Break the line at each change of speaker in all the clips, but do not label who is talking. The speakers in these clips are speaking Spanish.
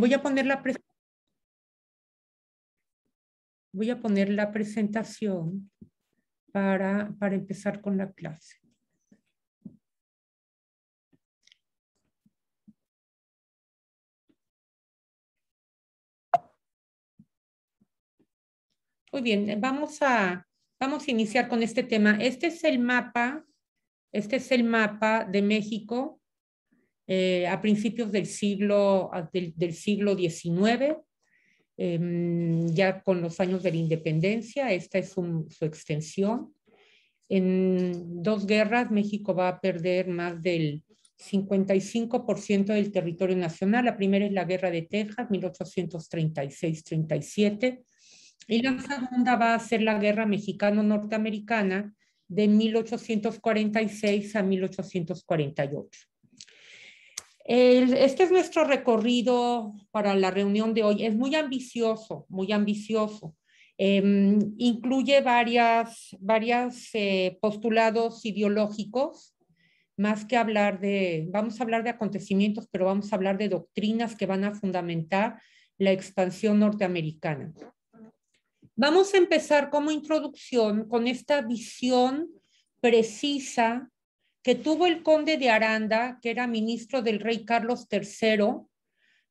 Voy a poner la, Voy a poner la
presentación para, para empezar con la clase. Muy bien, vamos
a, vamos a iniciar con este tema. Este es el mapa, este es el mapa de México eh, a principios del siglo, del, siglo XIX, em, ya con los años de la independencia, esta es su extensión. En dos guerras, México va a perder más del 55% del territorio nacional. La primera es la Guerra de Texas, 1836-37, y la segunda va a ser la Guerra Mexicano-Norteamericana de 1846 a 1848 este es nuestro recorrido para la reunión de hoy. Es muy ambicioso, muy ambicioso. Em, incluye varias, varias eh, postulados ideológicos, más que hablar de, vamos a hablar de acontecimientos, pero vamos a hablar de doctrinas que van a fundamentar la expansión norteamericana. Vamos a empezar como introducción con esta visión precisa que tuvo el conde de Aranda, que era ministro del rey Carlos III,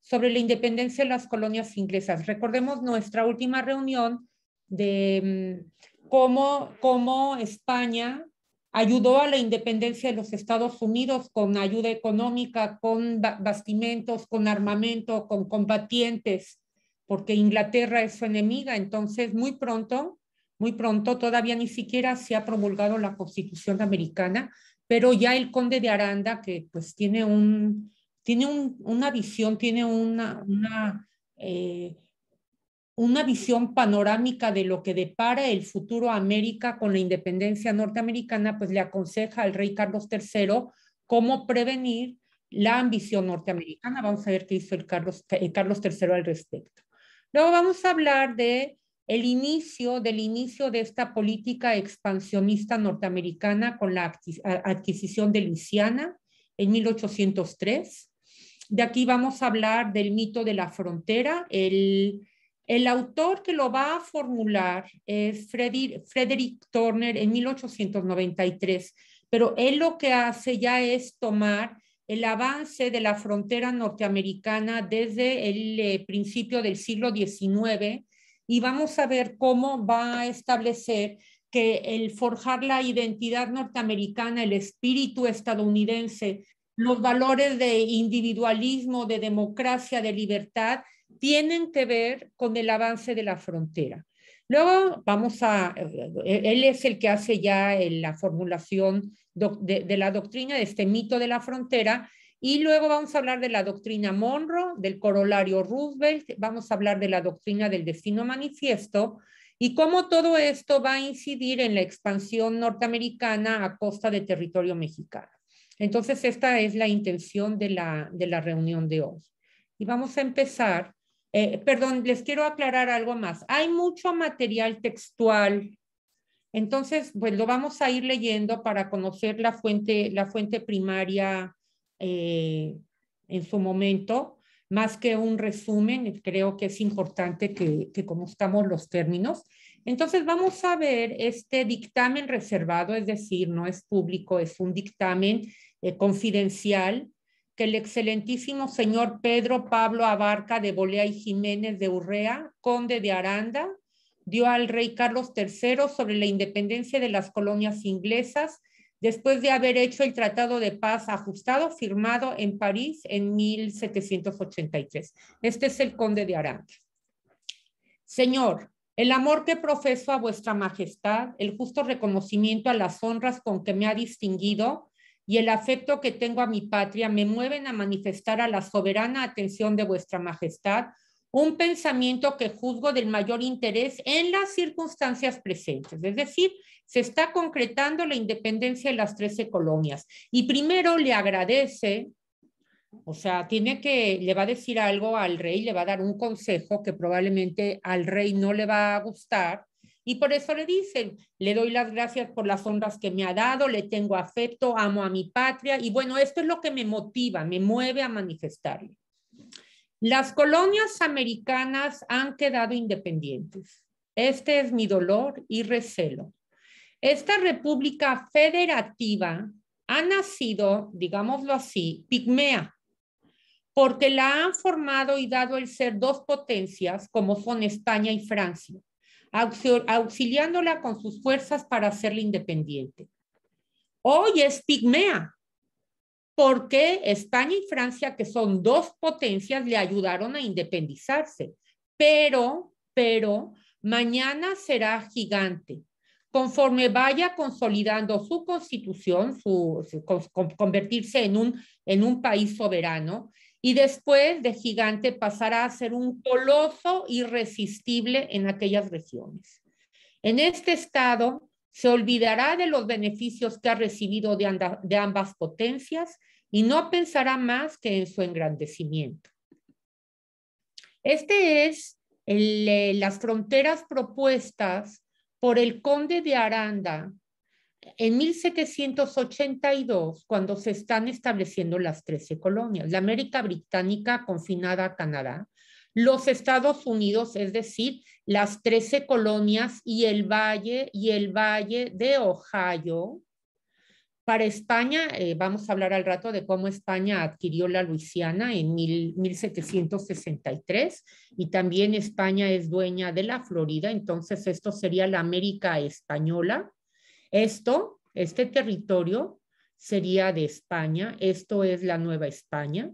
sobre la independencia de las colonias inglesas. Recordemos nuestra última reunión de mm, cómo, España ayudó a la independencia de los Estados Unidos con ayuda económica, con bastimentos, con armamento, con combatientes, porque Inglaterra es su enemiga. Entonces, muy pronto, muy pronto, todavía ni siquiera se ha promulgado la Constitución americana, pero ya el conde de Aranda, que pues tiene, un, tiene una visión, tiene una, una, eh, una visión panorámica de lo que depara el futuro América con la independencia norteamericana, pues le aconseja al rey Carlos III cómo prevenir la ambición norteamericana. Vamos a ver qué hizo el Carlos, el eh, Carlos III al respecto. Luego vamos a hablar de el inicio del inicio de esta política expansionista norteamericana con la adquisición de Luisiana en 1803. De aquí vamos a hablar del mito de la frontera. El, autor que lo va a formular es Frederick, Turner en 1893, pero él lo que hace ya es tomar el avance de la frontera norteamericana desde el eh, principio del siglo XIX y vamos a ver cómo va a establecer que el forjar la identidad norteamericana, el espíritu estadounidense, los valores de individualismo, de democracia, de libertad, tienen que ver con el avance de la frontera. Luego vamos a, eh, él es el que hace ya eh, la formulación de, la doctrina, de este mito de la frontera, y luego vamos a hablar de la doctrina Monroe, del corolario Roosevelt, vamos a hablar de la doctrina del destino manifiesto y cómo todo esto va a incidir en la expansión norteamericana a costa de territorio mexicano. Entonces, esta es la intención de la, de la reunión de hoy. Y vamos a empezar. Eh, perdón, les quiero aclarar algo más. Hay mucho material textual entonces, pues lo vamos a ir leyendo para conocer la fuente, la fuente primaria eh, en su momento. Más que un resumen, creo que es importante que, que conozcamos los términos. Entonces vamos a ver este dictamen reservado, es decir, no es público, es un dictamen eh, confidencial que el excelentísimo señor Pedro Pablo Abarca de Bolea y Jiménez de Urrea, conde de Aranda, dio al rey Carlos III sobre la independencia de las colonias inglesas después de haber hecho el Tratado de Paz ajustado firmado en París en 1783. Este es el conde de Aranda. Señor, el amor que profeso a vuestra majestad, el justo reconocimiento a las honras con que me ha distinguido y el afecto que tengo a mi patria me mueven a manifestar a la soberana atención de vuestra majestad un pensamiento que juzgo del mayor interés en las circunstancias presentes. Es decir, se está concretando la independencia de las 13 colonias. Y primero le agradece, o sea, tiene que, le va a decir algo al rey, le va a dar un consejo que probablemente al rey no le va a gustar. Y por eso le dicen, le doy las gracias por las honras que me ha dado, le tengo afecto, amo a mi patria. Y bueno, esto es lo que me motiva, me mueve a manifestarle. Las colonias americanas han quedado independientes. Este es mi dolor y recelo. Esta república federativa ha nacido, digámoslo así, pigmea, porque la han formado y dado el ser dos potencias como son España y Francia, auxiliándola con sus fuerzas para hacerla independiente. Hoy es pigmea, porque España y Francia, que son dos potencias, le ayudaron a independizarse. Pero, pero, mañana será gigante. Conforme vaya consolidando su constitución, convertirse en un, en un país soberano, y después de gigante pasará a ser un coloso irresistible en aquellas regiones. En este estado se olvidará de los beneficios que ha recibido de ambas potencias y no pensará más que en su engrandecimiento. Este es eh, las fronteras propuestas por el conde de Aranda en 1782, cuando se están estableciendo las 13 colonias, la América Británica confinada a Canadá, los Estados Unidos, es decir, las 13 colonias y el valle y el valle de Ohio, para España, eh, vamos a hablar al rato de cómo España adquirió la Luisiana en 1763 y también España es dueña de la Florida, entonces esto sería la América española. Esto, este territorio sería de España, esto es la Nueva España.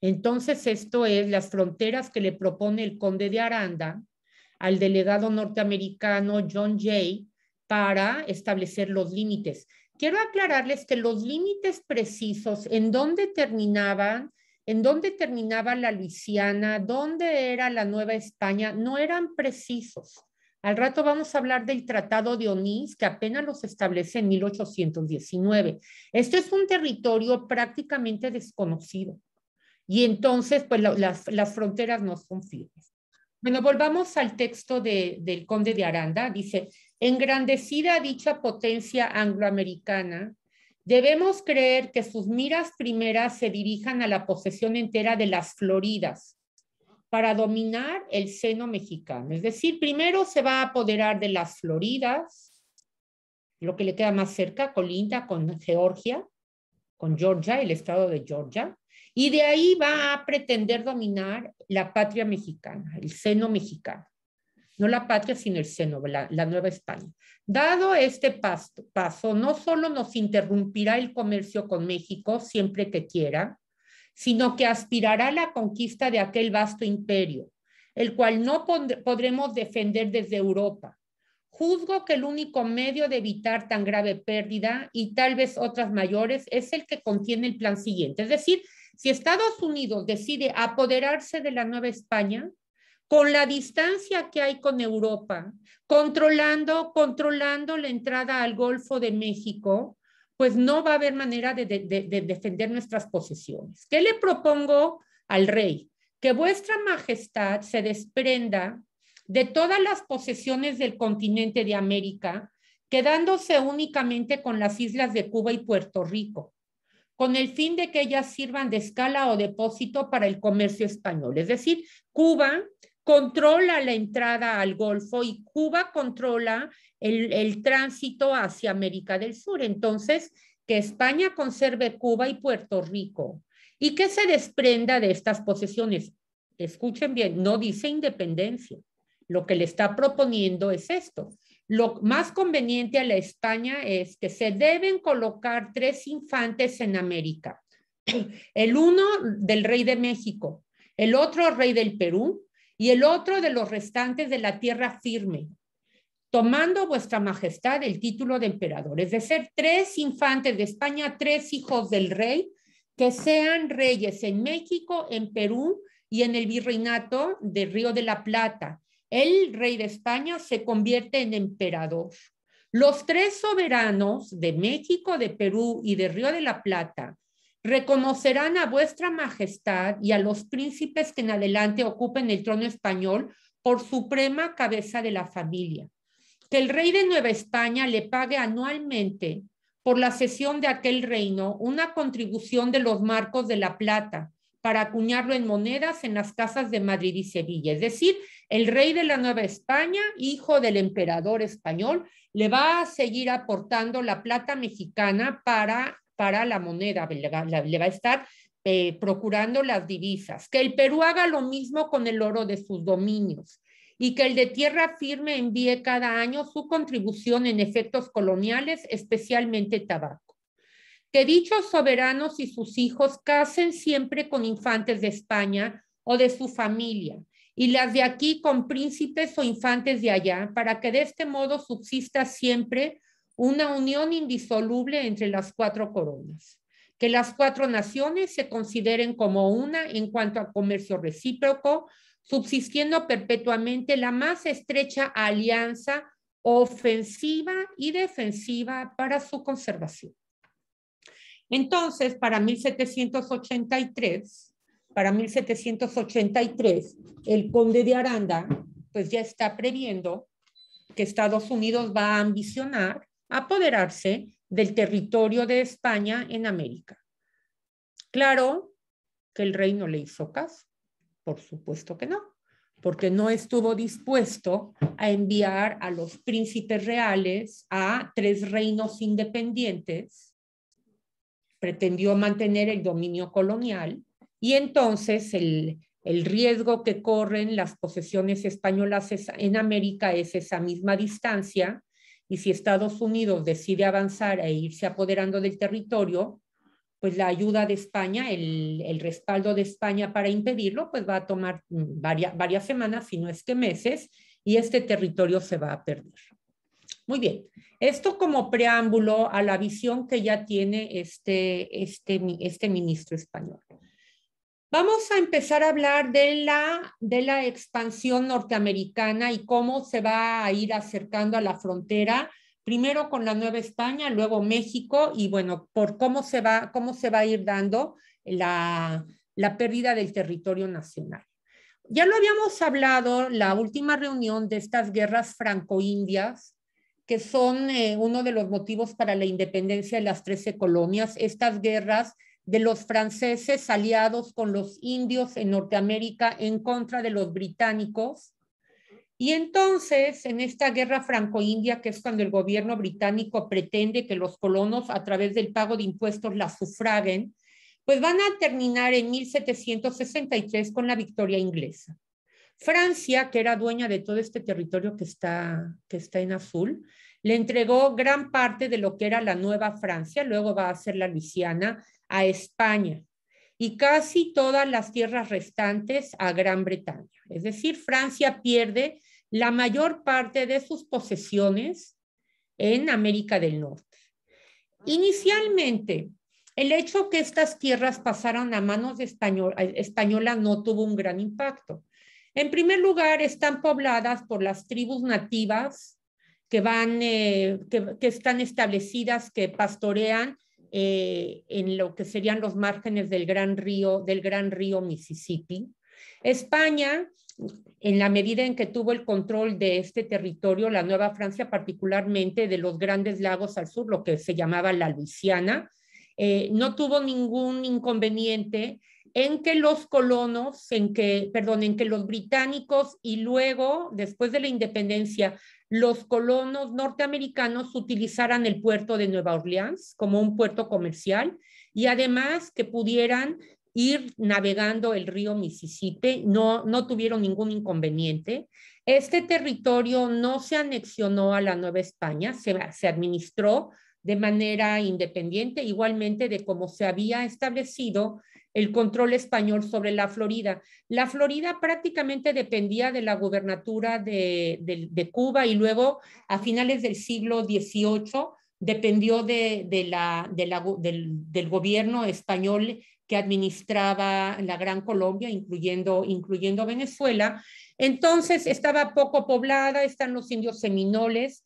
Entonces esto es las fronteras que le propone el conde de Aranda al delegado norteamericano John Jay para establecer los límites quiero aclararles que los límites precisos en dónde terminaban, en dónde terminaba la Luisiana, dónde era la Nueva España, no eran precisos. Al rato vamos a hablar del Tratado de Onís, que apenas los establece en 1819. Esto es un territorio prácticamente desconocido. Y entonces, pues las, fronteras no son firmes. Bueno, volvamos al texto del conde de Aranda. Dice, Engrandecida dicha potencia angloamericana, debemos creer que sus miras primeras se dirijan a la posesión entera de las Floridas para dominar el seno mexicano. Es decir, primero se va a apoderar de las Floridas, lo que le queda más cerca, colinda con Georgia, con Georgia, el estado de Georgia, y de ahí va a pretender dominar la patria mexicana, el seno mexicano no la patria, sino el seno, la, Nueva España. Dado este paso, paso, no solo nos interrumpirá el comercio con México siempre que quiera, sino que aspirará a la conquista de aquel vasto imperio, el cual no podremos defender desde Europa. Juzgo que el único medio de evitar tan grave pérdida y tal vez otras mayores es el que contiene el plan siguiente. Es decir, si Estados Unidos decide apoderarse de la Nueva España, con la distancia que hay con Europa, controlando, controlando la entrada al Golfo de México, pues no va a haber manera de, de defender nuestras posesiones. ¿Qué le propongo al rey? Que vuestra majestad se desprenda de todas las posesiones del continente de América, quedándose únicamente con las islas de Cuba y Puerto Rico, con el fin de que ellas sirvan de escala o depósito para el comercio español. Es decir, Cuba controla la entrada al Golfo y Cuba controla el, tránsito hacia América del Sur. Entonces, que España conserve Cuba y Puerto Rico y que se desprenda de estas posesiones. Escuchen bien, no dice independencia. Lo que le está proponiendo es esto. Lo más conveniente a la España es que se deben colocar tres infantes en América. El uno del rey de México, el otro rey del Perú y el otro de los restantes de la tierra firme, tomando vuestra majestad el título de emperador, es decir, tres infantes de España, tres hijos del rey, que sean reyes en México, en Perú y en el virreinato de Río de la Plata. El rey de España se convierte en emperador. Los tres soberanos de México, de Perú y de Río de la Plata reconocerán a vuestra majestad y a los príncipes que en adelante ocupen el trono español por suprema cabeza de la familia. Que el rey de Nueva España le pague anualmente por la cesión de aquel reino una contribución de los marcos de la plata para acuñarlo en monedas en las casas de Madrid y Sevilla. Es decir, el rey de la Nueva España, hijo del emperador español, le va a seguir aportando la plata mexicana para para la moneda, le va, a estar eh, procurando las divisas, que el Perú haga lo mismo con el oro de sus dominios y que el de tierra firme envíe cada año su contribución en efectos coloniales, especialmente tabaco. Que dichos soberanos y sus hijos casen siempre con infantes de España o de su familia, y las de aquí con príncipes o infantes de allá, para que de este modo subsista siempre una unión indisoluble entre las cuatro coronas, que las cuatro naciones se consideren como una en cuanto a comercio recíproco, subsistiendo perpetuamente la más estrecha alianza ofensiva y defensiva para su conservación. Entonces, para 1783, para 1783, el conde de Aranda pues ya está previendo que Estados Unidos va a ambicionar apoderarse del territorio de España en América. Claro que el reino le hizo caso, por supuesto que no, porque no estuvo dispuesto a enviar a los príncipes reales a tres reinos independientes, pretendió mantener el dominio colonial y entonces el, el riesgo que corren las posesiones españolas en América es esa misma distancia y si Estados Unidos decide avanzar e irse apoderando del territorio, pues la ayuda de España, el, respaldo de España para impedirlo, pues va a tomar mm, varias, varias semanas, si no es que meses, y este territorio se va a perder. Muy bien, esto como preámbulo a la visión que ya tiene este, este, este ministro español. Vamos a empezar a hablar de la, de la expansión norteamericana y cómo se va a ir acercando a la frontera, primero con la Nueva España, luego México, y bueno, por cómo se va, cómo se va a ir dando la, la pérdida del territorio nacional. Ya lo habíamos hablado la última reunión de estas guerras franco-indias, que son eh, uno de los motivos para la independencia de las 13 colonias, estas guerras de los franceses aliados con los indios en Norteamérica en contra de los británicos. Y entonces, en esta guerra franco-india, que es cuando el gobierno británico pretende que los colonos, a través del pago de impuestos, la sufraguen, pues van a terminar en 1763 con la victoria inglesa. Francia, que era dueña de todo este territorio que está, que está en azul, le entregó gran parte de lo que era la Nueva Francia, luego va a ser la Luisiana, a España y casi todas las tierras restantes a Gran Bretaña. Es decir, Francia pierde la mayor parte de sus posesiones en América del Norte. Inicialmente, el hecho que estas tierras pasaron a manos eh, españolas no tuvo un gran impacto. En primer lugar, están pobladas por las tribus nativas que, van, eh, que están establecidas, que pastorean eh, en lo que serían los márgenes del gran río, del gran río Mississippi. España, en la medida en que tuvo el control de este territorio, la Nueva Francia particularmente de los grandes lagos al sur, lo que se llamaba la Luisiana, eh, no tuvo ningún inconveniente en que los colonos, en que, perdón, en que los británicos y luego, después de la independencia, los colonos norteamericanos utilizaran el puerto de Nueva Orleans como un puerto comercial y además que pudieran ir navegando el río Mississippi, no, no tuvieron ningún inconveniente. Este territorio no se anexionó a la Nueva España, se, se administró de manera independiente, igualmente de como se había establecido el control español sobre la Florida. La Florida prácticamente dependía de la gubernatura de, Cuba y luego a finales del siglo XVIII dependió de, del, gobierno español que administraba la Gran Colombia, incluyendo, Venezuela. Entonces estaba poco poblada, están los indios seminoles.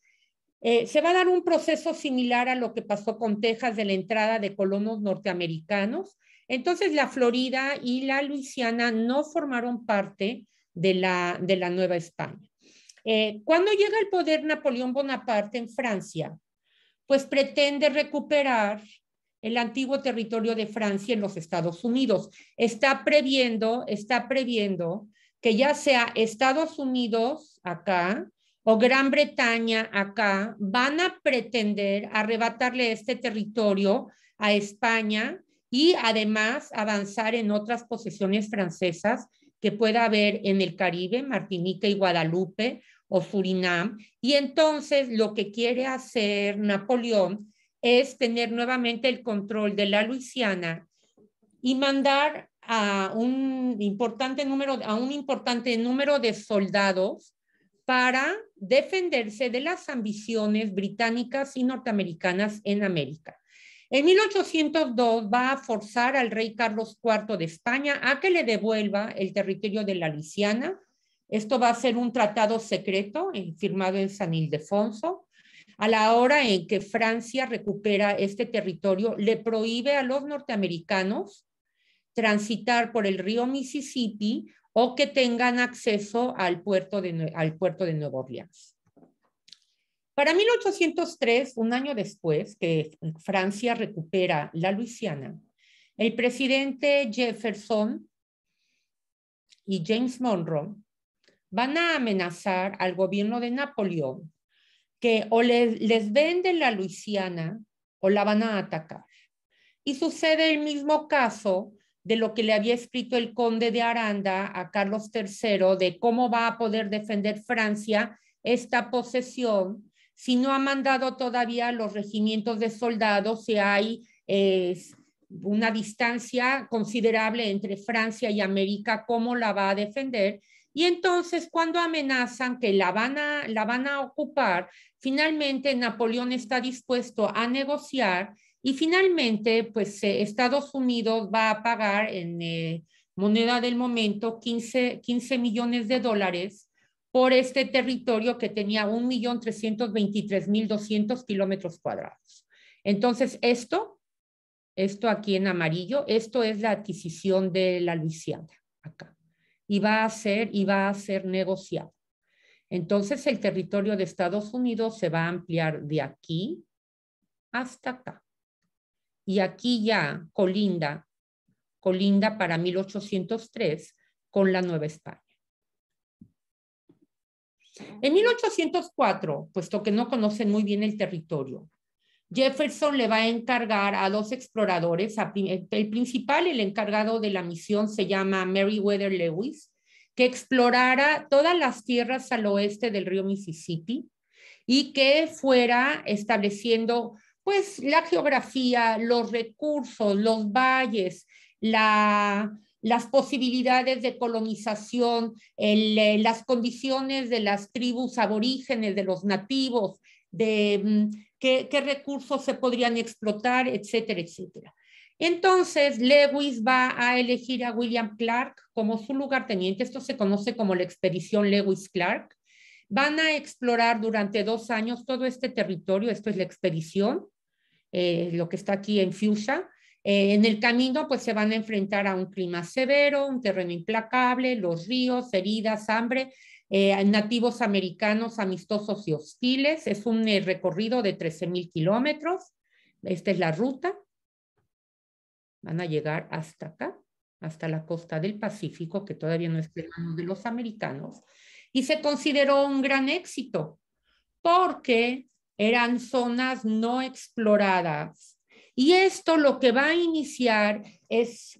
Eh, se va a dar un proceso similar a lo que pasó con Texas de la entrada de colonos norteamericanos entonces, la Florida y la Luisiana no formaron parte de la, de la Nueva España. Eh, cuando llega el poder Napoleón Bonaparte en Francia, pues pretende recuperar el antiguo territorio de Francia en los Estados Unidos. Está previendo, está previendo que ya sea Estados Unidos acá o Gran Bretaña acá, van a pretender arrebatarle este territorio a España y además avanzar en otras posesiones francesas que pueda haber en el Caribe, Martinique y Guadalupe o Surinam. Y entonces lo que quiere hacer Napoleón es tener nuevamente el control de la Luisiana y mandar a un importante número, a un importante número de soldados para defenderse de las ambiciones británicas y norteamericanas en América. En 1802 va a forzar al rey Carlos IV de España a que le devuelva el territorio de la Luisiana. Esto va a ser un tratado secreto eh, firmado en San Ildefonso. A la hora en que Francia recupera este territorio, le prohíbe a los norteamericanos transitar por el río Mississippi o que tengan acceso al puerto de, al puerto de Nueva Orleans. Para 1803, un año después que Francia recupera la Luisiana, el presidente Jefferson y James Monroe van a amenazar al gobierno de Napoleón que o les, les venden la Luisiana o la van a atacar. Y sucede el mismo caso de lo que le había escrito el conde de Aranda a Carlos III, de cómo va a poder defender Francia esta posesión si no ha mandado todavía los regimientos de soldados, si hay eh, una distancia considerable entre Francia y América, cómo la va a defender. Y entonces cuando amenazan que la van a, la van a ocupar, finalmente Napoleón está dispuesto a negociar y finalmente pues eh, Estados Unidos va a pagar en eh, moneda del momento 15, 15 millones de dólares por este territorio que tenía 1.323.200 kilómetros cuadrados. Entonces, esto, esto aquí en amarillo, esto es la adquisición de la Luisiana, acá. Y va a ser, y va a ser negociado. Entonces, el territorio de Estados Unidos se va a ampliar de aquí hasta acá. Y aquí ya colinda, colinda para 1803 con la Nueva España. En 1804, puesto que no conocen muy bien el territorio, Jefferson le va a encargar a dos exploradores, el principal, el encargado de la misión se llama Meriwether Lewis, que explorara todas las tierras al oeste del río Mississippi y que fuera estableciendo pues la geografía, los recursos, los valles, la, las posibilidades de colonización, eh, las condiciones de las tribus aborígenes, de los nativos, de mm, qué, recursos se podrían explotar, etcétera, etcétera. Entonces, Lewis va a elegir a William Clark como su lugarteniente. Esto se conoce como la expedición Lewis-Clark. Van a explorar durante dos años todo este territorio. Esto es la expedición, eh, lo que está aquí en Fuchsia. Eh, en el camino, pues se van a enfrentar a un clima severo, un terreno implacable, los ríos, heridas, hambre, eh, nativos americanos amistosos y hostiles. Es un eh, recorrido de 13.000 kilómetros. Esta es la ruta. Van a llegar hasta acá, hasta la costa del Pacífico, que todavía no es el de los americanos. Y se consideró un gran éxito porque eran zonas no exploradas y esto lo que va a iniciar es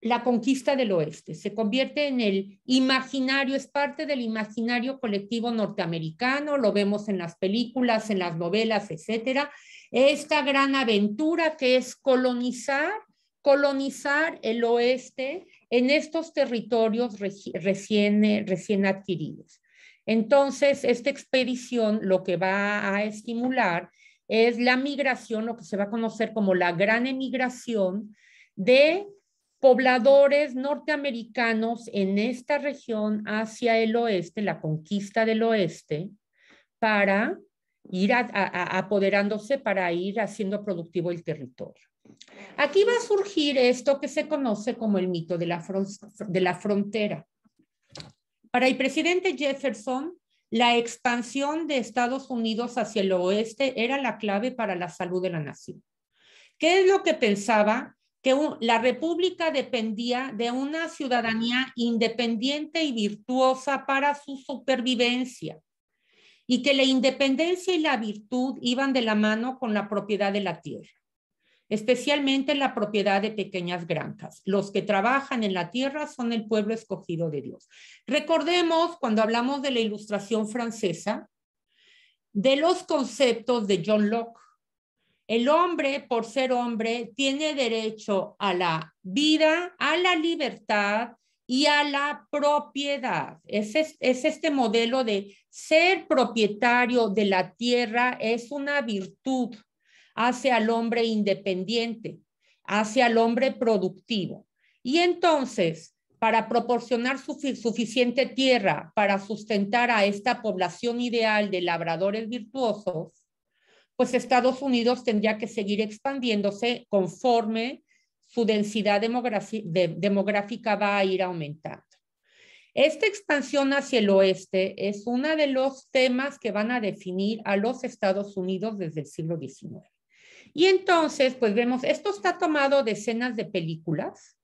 la conquista del oeste. Se convierte en el imaginario, es parte del imaginario colectivo norteamericano, lo vemos en las películas, en las novelas, etcétera. Esta gran aventura que es colonizar, colonizar el oeste en estos territorios recién, eh, recién adquiridos. Entonces, esta expedición lo que va a estimular es la migración, lo que se va a conocer como la gran emigración de pobladores norteamericanos en esta región hacia el oeste, la conquista del oeste, para ir apoderándose, para ir haciendo productivo el territorio. Aquí va a surgir esto que se conoce como el mito de la frontera. Para el presidente Jefferson, la expansión de Estados Unidos hacia el oeste era la clave para la salud de la nación. ¿Qué es lo que pensaba? Que la República dependía de una ciudadanía independiente y virtuosa para su supervivencia y que la independencia y la virtud iban de la mano con la propiedad de la tierra especialmente la propiedad de pequeñas granjas. Los que trabajan en la tierra son el pueblo escogido de Dios. Recordemos cuando hablamos de la ilustración francesa, de los conceptos de John Locke. El hombre, por ser hombre, tiene derecho a la vida, a la libertad y a la propiedad. Es, este modelo de ser propietario de la tierra, es una virtud hace al hombre independiente, hace al hombre productivo. Y entonces, para proporcionar suficiente tierra para sustentar a esta población ideal de labradores virtuosos, pues Estados Unidos tendría que seguir expandiéndose conforme su densidad demográfica va a ir aumentando. Esta expansión hacia el oeste es uno de los temas que van a definir a los Estados Unidos desde el siglo XIX. Y entonces, pues vemos, esto está tomado de escenas de películas,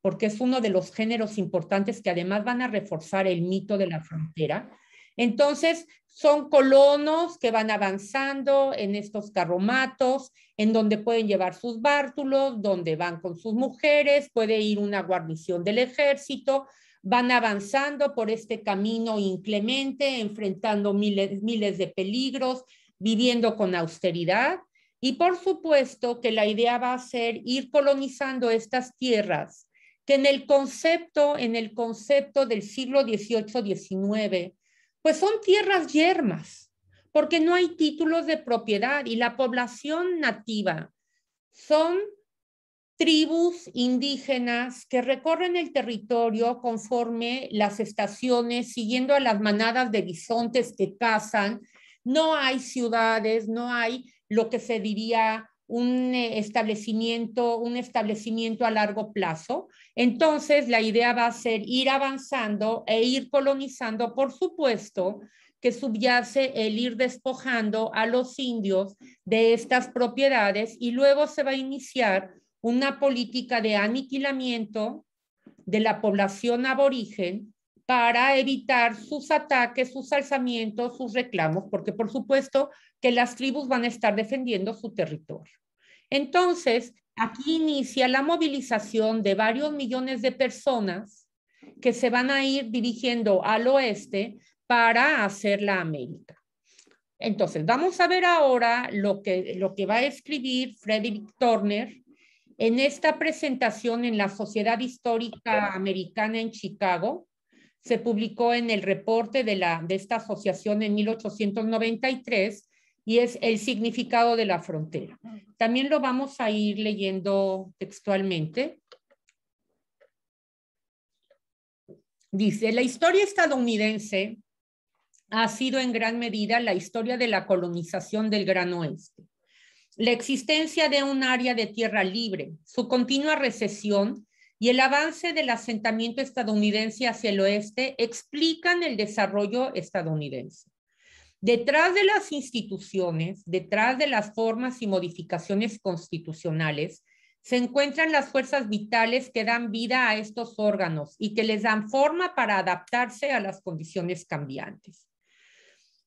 porque es uno de los géneros importantes que además van a reforzar el mito de la frontera. Entonces, son colonos que van avanzando en estos carromatos, en donde pueden llevar sus bártulos, donde van con sus mujeres, puede ir una guarnición del ejército, van avanzando por este camino inclemente, enfrentando miles, miles de peligros, viviendo con austeridad y por supuesto que la idea va a ser ir colonizando estas tierras que en el concepto, en el concepto del siglo XVIII-XIX, pues son tierras yermas, porque no hay títulos de propiedad y la población nativa son tribus indígenas que recorren el territorio conforme las estaciones, siguiendo a las manadas de bisontes que cazan. No hay ciudades, no hay lo que se diría un eh, establecimiento, un establecimiento a largo plazo. Entonces, la idea va a ser ir avanzando e ir colonizando, por supuesto, que subyace el ir despojando a los indios de estas propiedades y luego se va a iniciar una política de aniquilamiento de la población aborigen para evitar sus ataques, sus alzamientos, sus reclamos, porque por supuesto que las tribus van a estar defendiendo su territorio. Entonces, aquí inicia la movilización de varios millones de personas que se van a ir dirigiendo al oeste para hacer la América. Entonces, vamos a ver ahora lo que, lo que va a escribir Frederick Turner en esta presentación en la Sociedad Histórica Americana en Chicago, se publicó en el reporte de, esta asociación en 1893 y es el significado de la frontera. También lo vamos a ir leyendo textualmente. Dice, la historia estadounidense ha sido en gran medida la historia de la colonización del Gran Oeste. La existencia de un área de tierra libre, su continua recesión y el avance del asentamiento estadounidense hacia el oeste explican el desarrollo estadounidense. Detrás de las instituciones, detrás de las formas y modificaciones constitucionales, se encuentran las fuerzas vitales que dan vida a estos órganos y que les dan forma para adaptarse a las condiciones cambiantes.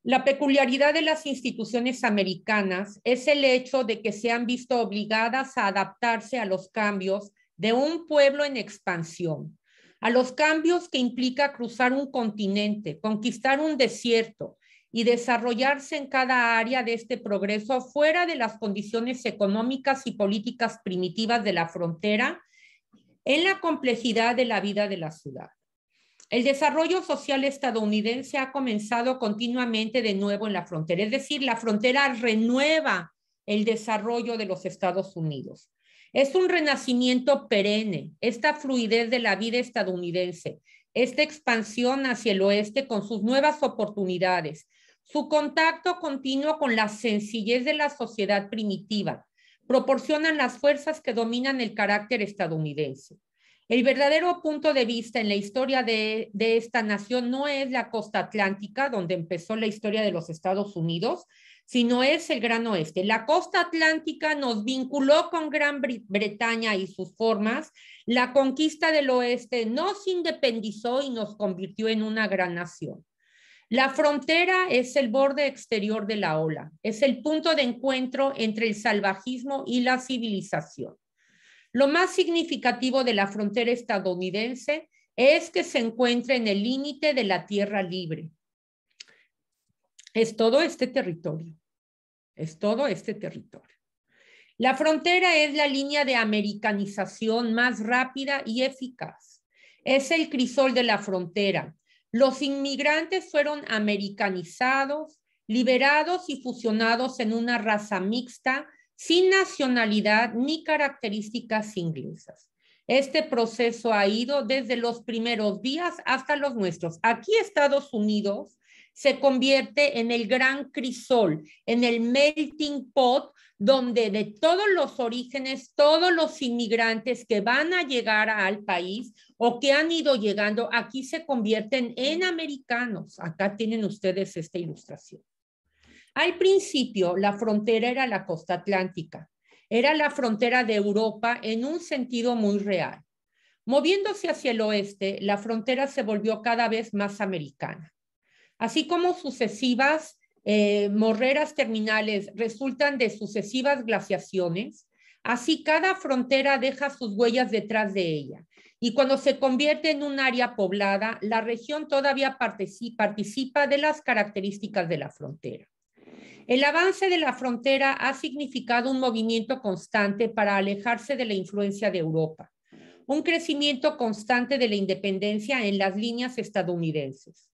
La peculiaridad de las instituciones americanas es el hecho de que se han visto obligadas a adaptarse a los cambios de un pueblo en expansión, a los cambios que implica cruzar un continente, conquistar un desierto y desarrollarse en cada área de este progreso fuera de las condiciones económicas y políticas primitivas de la frontera, en la complejidad de la vida de la ciudad. El desarrollo social estadounidense ha comenzado continuamente de nuevo en la frontera, es decir, la frontera renueva el desarrollo de los Estados Unidos. Es un renacimiento perenne, esta fluidez de la vida estadounidense, esta expansión hacia el oeste con sus nuevas oportunidades, su contacto continuo con la sencillez de la sociedad primitiva, proporcionan las fuerzas que dominan el carácter estadounidense. El verdadero punto de vista en la historia de, de, esta nación no es la costa atlántica, donde empezó la historia de los Estados Unidos, sino es el Gran Oeste. La costa atlántica nos vinculó con Gran Bretaña y sus formas. La conquista del oeste nos independizó y nos convirtió en una gran nación. La frontera es el borde exterior de la ola, es el punto de encuentro entre el salvajismo y la civilización. Lo más significativo de la frontera estadounidense es que se encuentra en el límite de la tierra libre, es todo este territorio, es todo este territorio. La frontera es la línea de americanización más rápida y eficaz. Es el crisol de la frontera. Los inmigrantes fueron americanizados, liberados y fusionados en una raza mixta, sin nacionalidad ni características inglesas. Este proceso ha ido desde los primeros días hasta los nuestros. Aquí Estados Unidos se convierte en el gran crisol, en el melting pot, donde de todos los orígenes, todos los inmigrantes que van a llegar al país o que han ido llegando, aquí se convierten en americanos. Acá tienen ustedes esta ilustración. Al principio, la frontera era la costa atlántica, era la frontera de Europa en un sentido muy real. Moviéndose hacia el oeste, la frontera se volvió cada vez más americana así como sucesivas eh, morreras terminales resultan de sucesivas glaciaciones, así cada frontera deja sus huellas detrás de ella. Y cuando se convierte en un área poblada, la región todavía participa de las características de la frontera. El avance de la frontera ha significado un movimiento constante para alejarse de la influencia de Europa, un crecimiento constante de la independencia en las líneas estadounidenses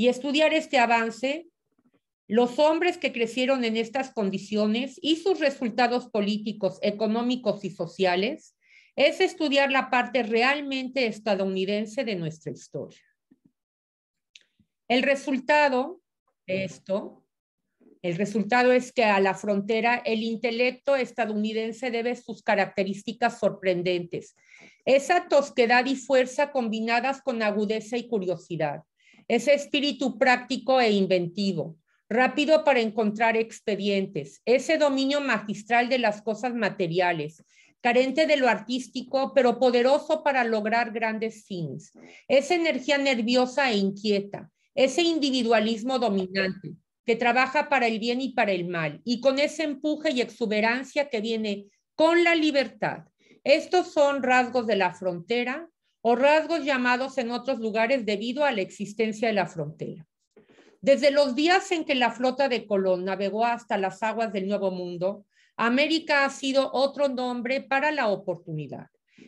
y estudiar este avance, los hombres que crecieron en estas condiciones y sus resultados políticos, económicos y sociales, es estudiar la parte realmente estadounidense de
nuestra historia.
El resultado esto, el resultado es que a la frontera el intelecto estadounidense debe sus características sorprendentes, esa tosquedad y fuerza combinadas con agudeza y curiosidad. Ese espíritu práctico e inventivo, rápido para encontrar expedientes, ese dominio magistral de las cosas materiales, carente de lo artístico, pero poderoso para lograr grandes fines, esa energía nerviosa e inquieta, ese individualismo dominante que trabaja para el bien y para el mal, y con ese empuje y exuberancia que viene con la libertad. Estos son rasgos de la frontera, o rasgos llamados en otros lugares debido a la existencia de la frontera. Desde los días en que la flota de Colón navegó hasta las aguas del Nuevo Mundo, América ha sido otro nombre para la oportunidad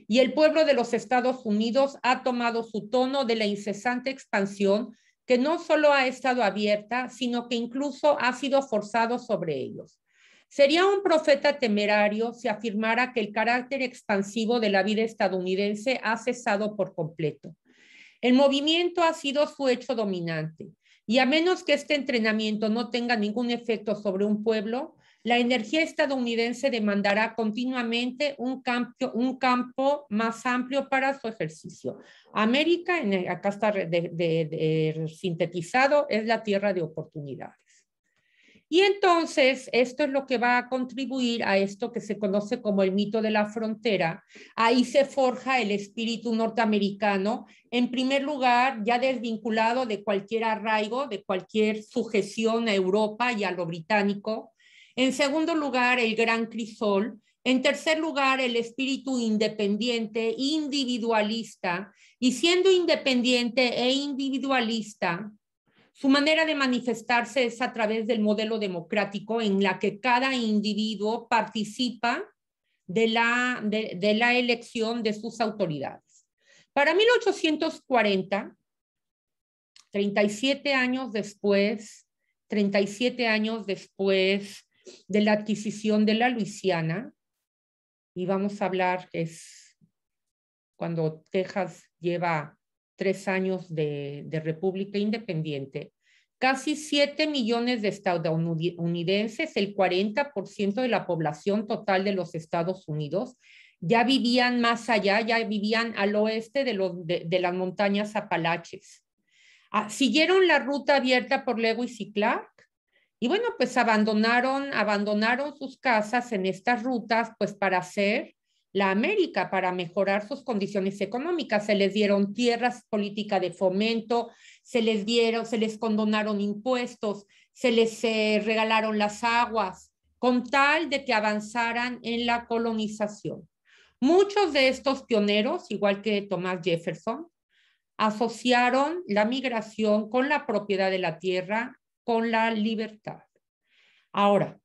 y el pueblo de los Estados Unidos ha tomado su tono de la incesante expansión que no solo ha estado abierta, sino que incluso ha sido forzado sobre ellos. Sería un profeta temerario si afirmara que el carácter expansivo de la vida estadounidense ha cesado por completo. El movimiento ha sido su hecho dominante y a menos que este entrenamiento no tenga ningún efecto sobre un pueblo, la energía estadounidense demandará continuamente un campo, un campo más amplio para su ejercicio. América, acá está sintetizado, es la tierra de oportunidades. Y entonces, esto es lo que va a contribuir a esto que se conoce como el mito de la frontera. Ahí se forja el espíritu norteamericano, en primer lugar, ya desvinculado de cualquier arraigo, de cualquier sujeción a Europa y a lo británico. En segundo lugar, el gran crisol. En tercer lugar, el espíritu independiente, individualista. Y siendo independiente e individualista, su manera de manifestarse es a través del modelo democrático en la que cada individuo participa de la, de, la elección de sus autoridades. Para 1840, 37 años después, 37 años después de la adquisición de la Luisiana, y vamos a hablar es cuando Texas lleva tres años de, República Independiente, casi siete millones de estadounidenses, el por 40% de la población total de los Estados Unidos, ya vivían más allá, ya vivían al oeste de, las montañas Apalaches. Ah, siguieron la ruta abierta por Lewis y Clark y bueno, pues abandonaron, abandonaron sus casas en estas rutas pues para hacer la América para mejorar sus condiciones económicas. Se les dieron tierras, política de fomento, se les dieron, se les condonaron impuestos, se les eh, regalaron las aguas, con tal de que avanzaran en la colonización. Muchos de estos pioneros, igual que Thomas Jefferson, asociaron la migración con la propiedad de la tierra, con la libertad. Ahora,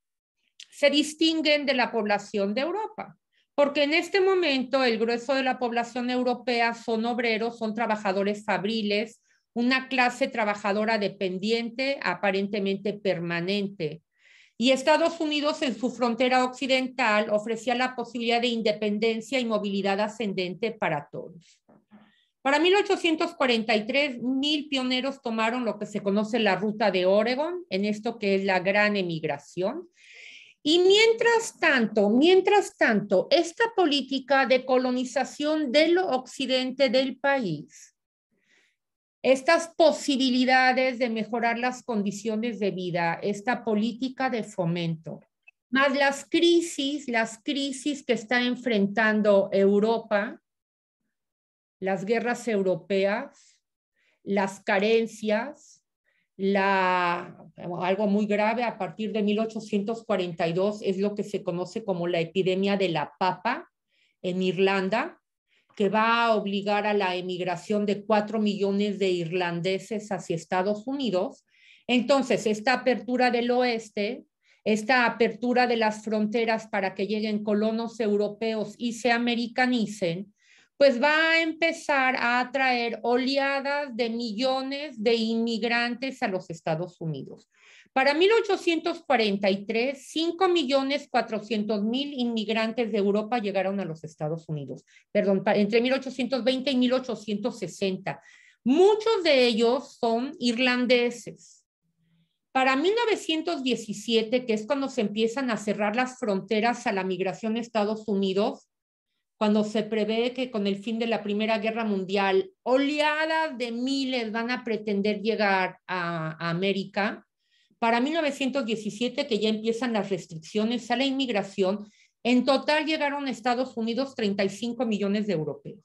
se distinguen de la población de Europa porque en este momento el grueso de la población europea son obreros, son trabajadores fabriles, una clase trabajadora dependiente, aparentemente permanente. Y Estados Unidos en su frontera occidental ofrecía la posibilidad de independencia y movilidad ascendente para todos. Para 1843, mil pioneros tomaron lo que se conoce la ruta de Oregon, en esto que es la gran emigración, y mientras tanto, mientras tanto, esta política de colonización del occidente del país, estas posibilidades de mejorar las condiciones de vida, esta política de fomento, más las crisis, las crisis que está enfrentando Europa, las guerras europeas, las carencias, la, algo muy grave a partir de 1842 es lo que se conoce como la epidemia de la papa en Irlanda, que va a obligar a la emigración de cuatro millones de irlandeses hacia Estados Unidos. Entonces, esta apertura del oeste, esta apertura de las fronteras para que lleguen colonos europeos y se americanicen, pues va a empezar a atraer oleadas de millones de inmigrantes a los Estados Unidos. Para 1843, 5.400.000 millones inmigrantes de Europa llegaron a los Estados Unidos, perdón, entre 1820 y 1860. Muchos de ellos son irlandeses. Para 1917, que es cuando se empiezan a cerrar las fronteras a la migración a Estados Unidos, cuando se prevé que con el fin de la Primera Guerra Mundial oleadas de miles van a pretender llegar a, América, para 1917, que ya empiezan las restricciones a la inmigración, en total llegaron a Estados Unidos 35 millones de europeos.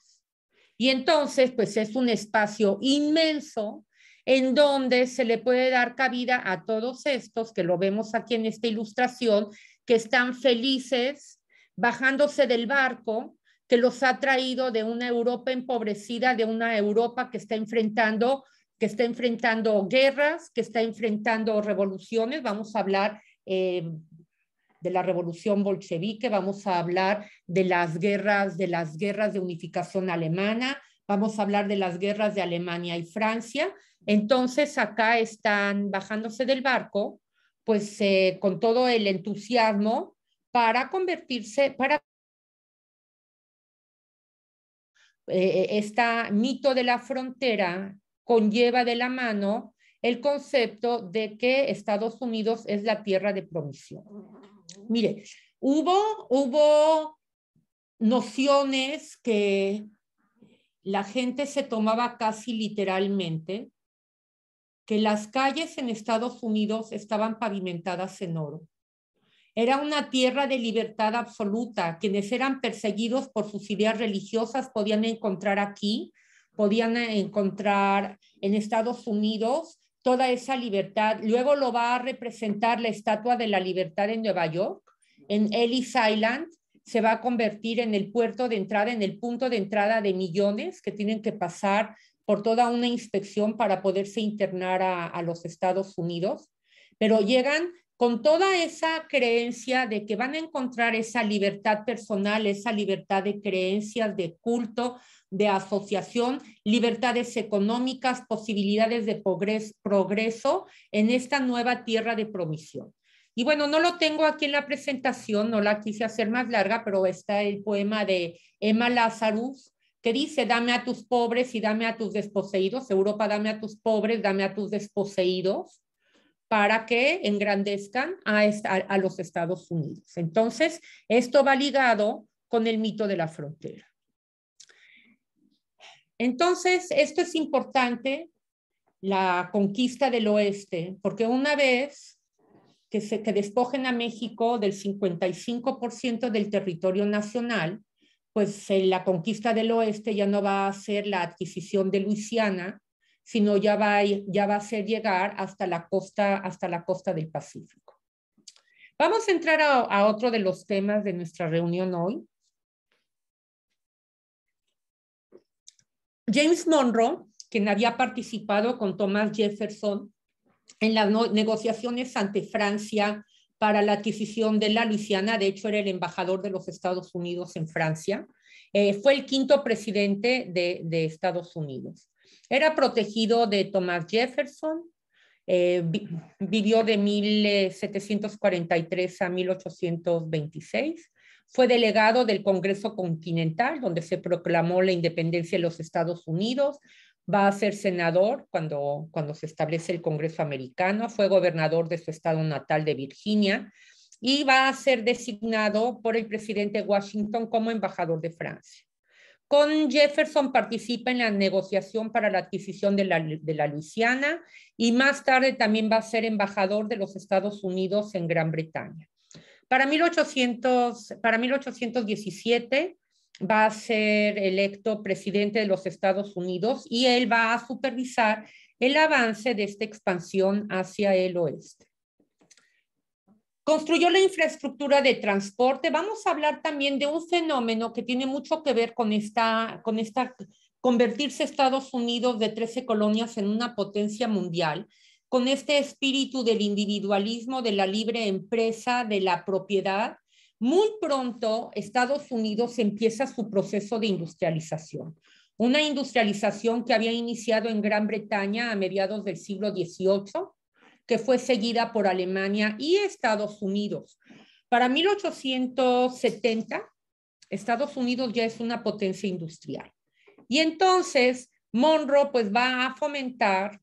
Y entonces, pues es un espacio inmenso en donde se le puede dar cabida a todos estos, que lo vemos aquí en esta ilustración, que están felices bajándose del barco que los ha traído de una Europa empobrecida, de una Europa que está enfrentando, que está enfrentando guerras, que está enfrentando revoluciones. Vamos a hablar eh, de la revolución bolchevique, vamos a hablar de las guerras, de las guerras de unificación alemana, vamos a hablar de las guerras de Alemania y Francia. Entonces acá están bajándose del barco, pues eh, con todo el entusiasmo para convertirse, para Eh, eh, esta este mito de la frontera conlleva de la mano el concepto de que Estados Unidos es la tierra de promisión. Mire, hubo, hubo nociones que la gente se tomaba casi literalmente, que las calles en Estados Unidos estaban pavimentadas en oro. Era una tierra de libertad absoluta. Quienes eran perseguidos por sus ideas religiosas podían encontrar aquí, podían encontrar en Estados Unidos toda esa libertad. Luego lo va a representar la Estatua de la Libertad en Nueva York, en Ellis Island. Se va a convertir en el puerto de entrada, en el punto de entrada de millones que tienen que pasar por toda una inspección para poderse internar a, a los Estados Unidos. Pero llegan con toda esa creencia de que van a encontrar esa libertad personal, esa libertad de creencias, de culto, de asociación, libertades económicas, posibilidades de progreso en esta nueva tierra de promisión. Y bueno, no lo tengo aquí en la presentación, no la quise hacer más larga, pero está el poema de Emma Lazarus, que dice, dame a tus pobres y dame a tus desposeídos. Europa, dame a tus pobres, dame a tus desposeídos para que engrandezcan a, los Estados Unidos. Entonces, esto va ligado con el mito de la
frontera.
Entonces, esto es importante, la conquista del oeste, porque una vez que, despojen a México del 55% del territorio nacional, pues eh, la conquista del oeste ya no va a ser la adquisición de Luisiana, sino ya va, a, ya va a ser llegar hasta la costa, hasta la costa del Pacífico. Vamos a entrar a, otro de los temas de nuestra reunión hoy. James Monroe, quien había participado con Thomas Jefferson en las negociaciones ante Francia para la adquisición de la Luisiana, de hecho era el embajador de los Estados Unidos en Francia, eh, fue el quinto presidente de Estados Unidos. Era protegido de Thomas Jefferson, eh, vivió de 1743 a 1826, fue delegado del Congreso Continental, donde se proclamó la independencia de los Estados Unidos, va a ser senador cuando, cuando se establece el Congreso americano, fue gobernador de su estado natal de Virginia y va a ser designado por el presidente Washington como embajador de Francia. Con Jefferson participa en la negociación para la adquisición de la, de Luisiana y más tarde también va a ser embajador de los Estados Unidos en Gran Bretaña. Para, para 1817 va a ser electo presidente de los Estados Unidos y él va a supervisar el avance de esta expansión hacia el oeste. Construyó la infraestructura de transporte. Vamos a hablar también de un fenómeno que tiene mucho que ver con esta, con esta convertirse Estados Unidos de 13 colonias en una potencia mundial, con este espíritu del individualismo, de la libre empresa, de la propiedad. Muy pronto Estados Unidos empieza su proceso de industrialización una industrialización que había iniciado en Gran Bretaña a mediados del siglo XVIII, que fue seguida por Alemania y Estados Unidos. Para 1870, Estados Unidos ya es una potencia industrial. Y entonces Monroe pues va a fomentar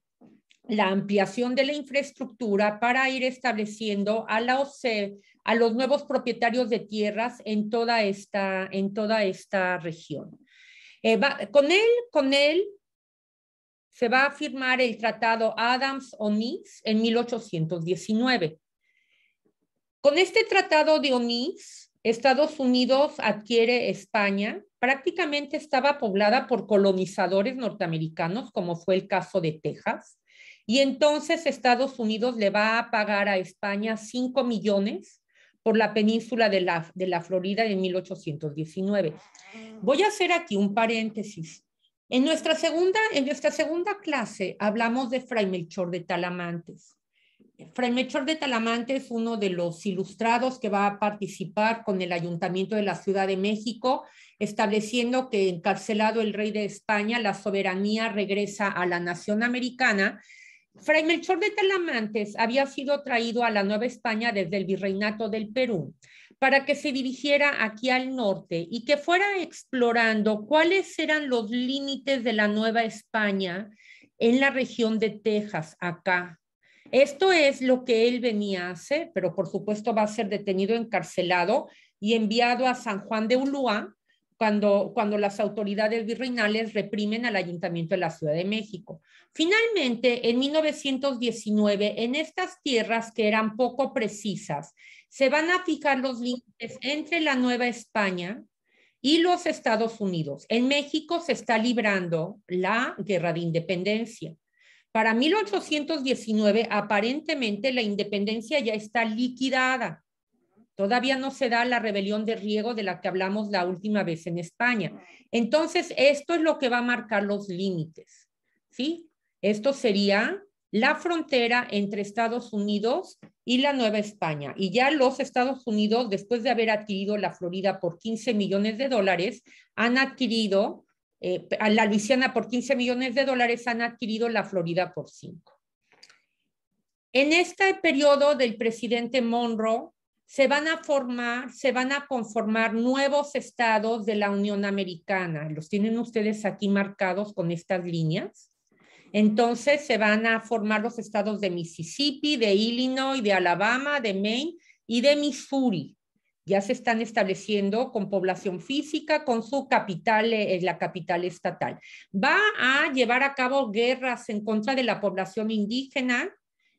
la ampliación de la infraestructura para ir estableciendo a, eh, a los nuevos propietarios de tierras en toda esta, en toda esta región. Eh, con él, con él se va a firmar el tratado Adams-Onís en 1819. Con este tratado de Onís, Estados Unidos adquiere España, prácticamente estaba poblada por colonizadores norteamericanos, como fue el caso de Texas, y entonces Estados Unidos le va a pagar a España 5 millones por la península de la, de la Florida en 1819. Voy a hacer aquí un paréntesis. En nuestra segunda, en nuestra segunda clase hablamos de Fray Melchor de Talamantes. Fray Melchor de Talamantes, es uno de los ilustrados que va a participar con el Ayuntamiento de la Ciudad de México, estableciendo que encarcelado el rey de España, la soberanía regresa a la nación americana. Fray Melchor de Talamantes había sido traído a la Nueva España desde el virreinato del Perú para que se dirigiera aquí al norte y que fuera explorando cuáles eran los límites de la Nueva España en la región de Texas, acá. Esto es lo que él venía a hacer, pero por supuesto va a ser detenido, encarcelado y enviado a San Juan de Ulúa cuando, cuando las autoridades virreinales reprimen al ayuntamiento de la Ciudad de México. Finalmente, en 1919, en estas tierras que eran poco precisas se van a fijar los límites entre la Nueva España y los Estados Unidos. En México se está librando la guerra de independencia. Para 1819, aparentemente la independencia ya está liquidada. Todavía no se da la rebelión de riego de la que hablamos la última vez en España. Entonces, esto es lo que va a marcar los límites. ¿Sí? Esto sería la frontera entre Estados Unidos y la Nueva España. Y ya los Estados Unidos, después de haber adquirido la Florida por 15 millones de dólares, han adquirido, eh, la Luisiana por 15 millones de dólares, han adquirido la Florida por 5. En este periodo del presidente Monroe, se van a formar, se van a conformar nuevos estados de la Unión Americana. Los tienen ustedes aquí marcados con estas líneas. Entonces se van a formar los estados de Mississippi, de Illinois, de Alabama, de Maine y de Missouri. Ya se están estableciendo con población física, con su capital, eh, la capital estatal. Va a llevar a cabo guerras en contra de la población indígena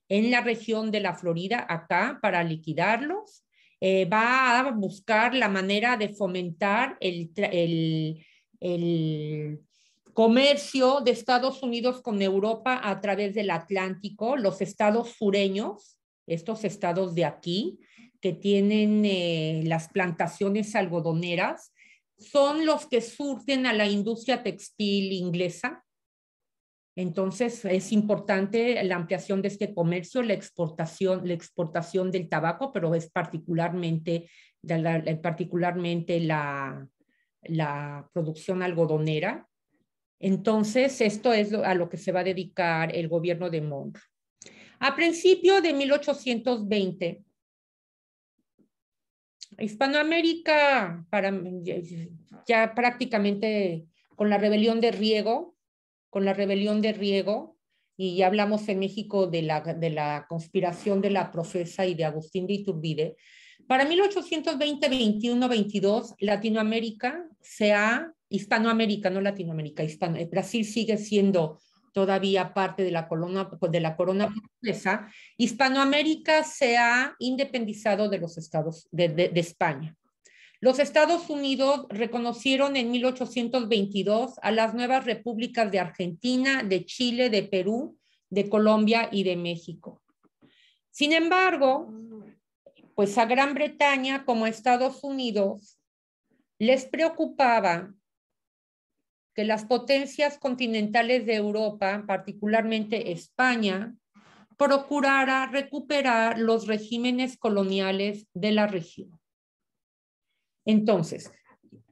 en la región de la Florida, acá, para liquidarlos. Eh, va a buscar la manera de fomentar el, el comercio de Estados Unidos con Europa a través del Atlántico, los estados sureños, estos estados de aquí, que tienen eh, las plantaciones algodoneras, son los que surten a la industria textil inglesa. Entonces es importante la ampliación de este comercio, la exportación, la exportación del tabaco, pero es particularmente, particularmente la producción algodonera entonces, esto es a lo que se va a dedicar el gobierno de Monroe. A principio de 1820, Hispanoamérica, para, ya prácticamente con la rebelión de Riego, con la rebelión de Riego, y ya hablamos en México de la, de la conspiración de la profesa y de Agustín de Iturbide, para 1820, 21, 22, Latinoamérica se ha hispanoamérica, no latinoamérica, hispano, eh, Brasil sigue siendo todavía parte de la corona, de la Hispanoamérica se ha independizado de los estados de, de, España. Los Estados Unidos reconocieron en 1822 a las nuevas repúblicas de Argentina, de Chile, de Perú, de Colombia y de México. Sin embargo, pues a Gran Bretaña como a Estados Unidos les preocupaba que las potencias continentales de Europa, particularmente España, procurara recuperar los regímenes coloniales de la región. Entonces,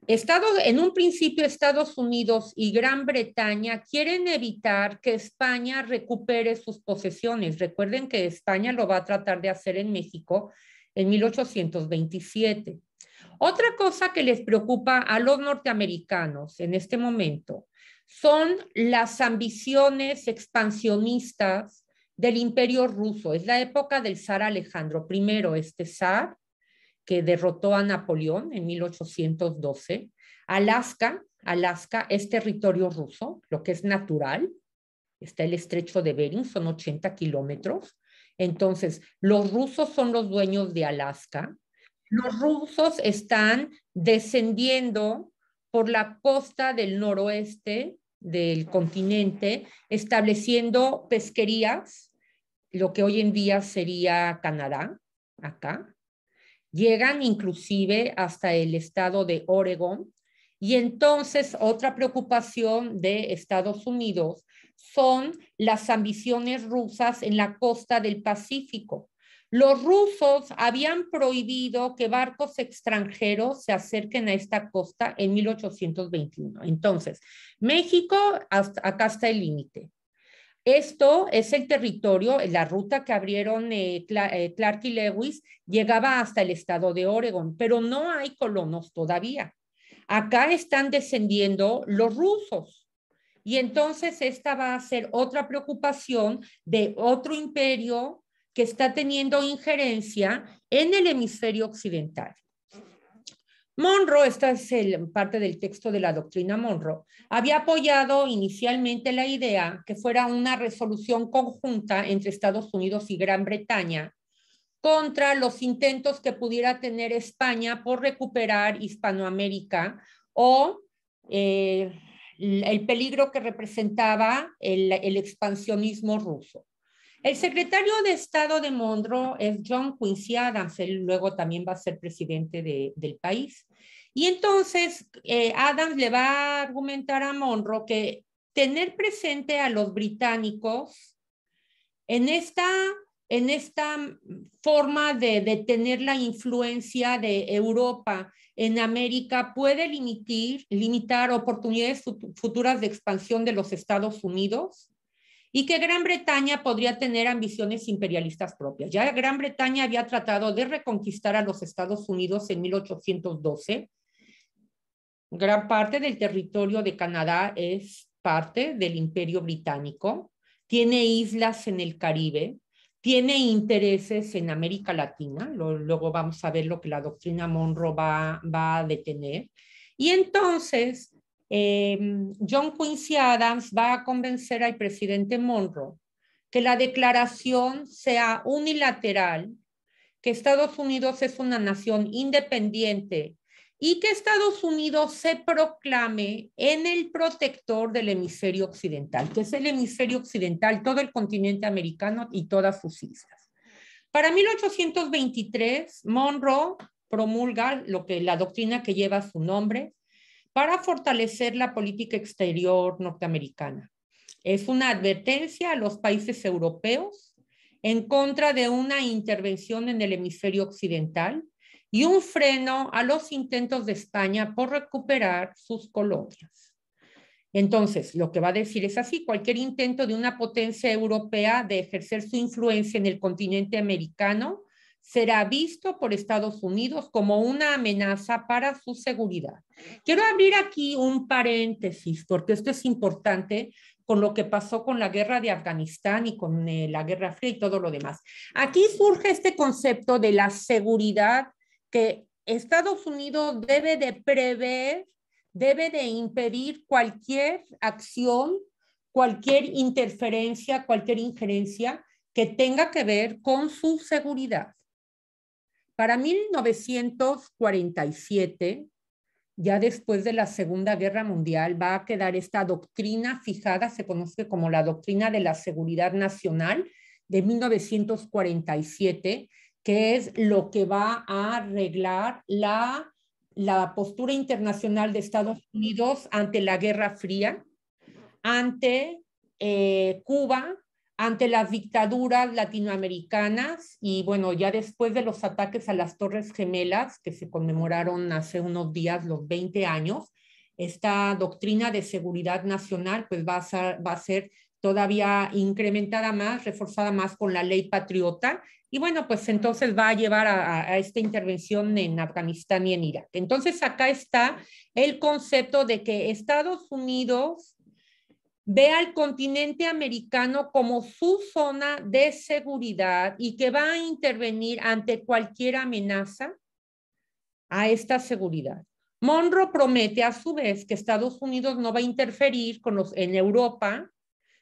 en un principio Estados Unidos y Gran Bretaña quieren evitar que España recupere sus posesiones. Recuerden que España lo va a tratar de hacer en México en 1827. Otra cosa que les preocupa a los norteamericanos en este momento son las ambiciones expansionistas del imperio ruso. Es la época del zar Alejandro I, este zar que derrotó a Napoleón en 1812. Alaska, Alaska es territorio ruso, lo que es natural. Está el estrecho de Bering, son 80 kilómetros. Entonces, los rusos son los dueños de Alaska. Los rusos están descendiendo por la costa del noroeste del continente, estableciendo pesquerías, lo que hoy en día sería Canadá, acá. Llegan inclusive hasta el estado de Oregón. Y entonces otra preocupación de Estados Unidos son las ambiciones rusas en la costa del Pacífico. Los rusos habían prohibido que barcos extranjeros se acerquen a esta costa en 1821. Entonces, México, hasta, acá está el límite. Esto es el territorio, la ruta que abrieron eh, eh, Clark y Lewis llegaba hasta el estado de Oregon, pero no hay colonos todavía. Acá están descendiendo los rusos. Y entonces esta va a ser otra preocupación de otro imperio que está teniendo injerencia en el hemisferio occidental. Monroe, esta es parte del texto de la doctrina Monroe, había apoyado inicialmente la idea que fuera una resolución conjunta entre Estados Unidos y Gran Bretaña contra los intentos que pudiera tener España por recuperar Hispanoamérica o eh, el peligro que representaba el expansionismo ruso. El secretario de Estado de Monroe es John Quincy Adams, él luego también va a ser presidente del país. Y entonces eh, Adams le va a argumentar a Monroe que tener presente a los británicos en esta, en esta forma de, de tener la influencia de Europa en América puede limitir, limitar oportunidades futuras de expansión de los Estados Unidos y que Gran Bretaña podría tener ambiciones imperialistas propias. Ya Gran Bretaña había tratado de reconquistar a los Estados Unidos en 1812. Gran parte del territorio de Canadá es parte del imperio británico, tiene islas en el Caribe, tiene intereses en América Latina, luego vamos a ver lo que la doctrina Monroe va, va a detener. Y entonces, Em, John Quincy Adams va a convencer al presidente Monroe que la declaración sea unilateral, que Estados Unidos es una nación independiente y que Estados Unidos se proclame en el protector del hemisferio occidental, que es el hemisferio occidental, todo el continente americano y todas sus islas. Para 1823, Monroe promulga lo que la doctrina que lleva su nombre, para fortalecer la política exterior norteamericana. Es una advertencia a los países europeos en contra de una intervención en el hemisferio occidental y un freno a los intentos de España por recuperar sus colonias. Entonces, lo que va a decir es así, cualquier intento de una potencia europea de ejercer su influencia en el continente americano será visto por Estados Unidos como una amenaza para su seguridad. Quiero abrir aquí un paréntesis porque esto es importante con lo que pasó con la guerra de Afganistán y con eh, la Guerra Fría y todo lo demás. Aquí surge este concepto de la seguridad que Estados Unidos debe de prever, debe de impedir cualquier acción, cualquier interferencia, cualquier injerencia que tenga que ver con su seguridad. Para 1947, ya después de la Segunda Guerra Mundial, va a quedar esta doctrina fijada, se conoce como la doctrina de la seguridad nacional de 1947, que es lo que va a arreglar la, la postura internacional de Estados Unidos ante la Guerra Fría, ante eh, Cuba ante las dictaduras latinoamericanas y bueno, ya después de los ataques a las Torres Gemelas que se conmemoraron hace unos días los 20 años, esta doctrina de seguridad nacional pues va a ser, todavía incrementada más, reforzada más con la ley patriota y bueno, pues entonces va a llevar a, a, esta intervención en Afganistán y en Irak. Entonces acá está el concepto de que Estados Unidos ve al continente americano como su zona de seguridad y que va a intervenir ante cualquier amenaza a esta seguridad. Monroe promete a su vez que Estados Unidos no va a interferir con los, en Europa,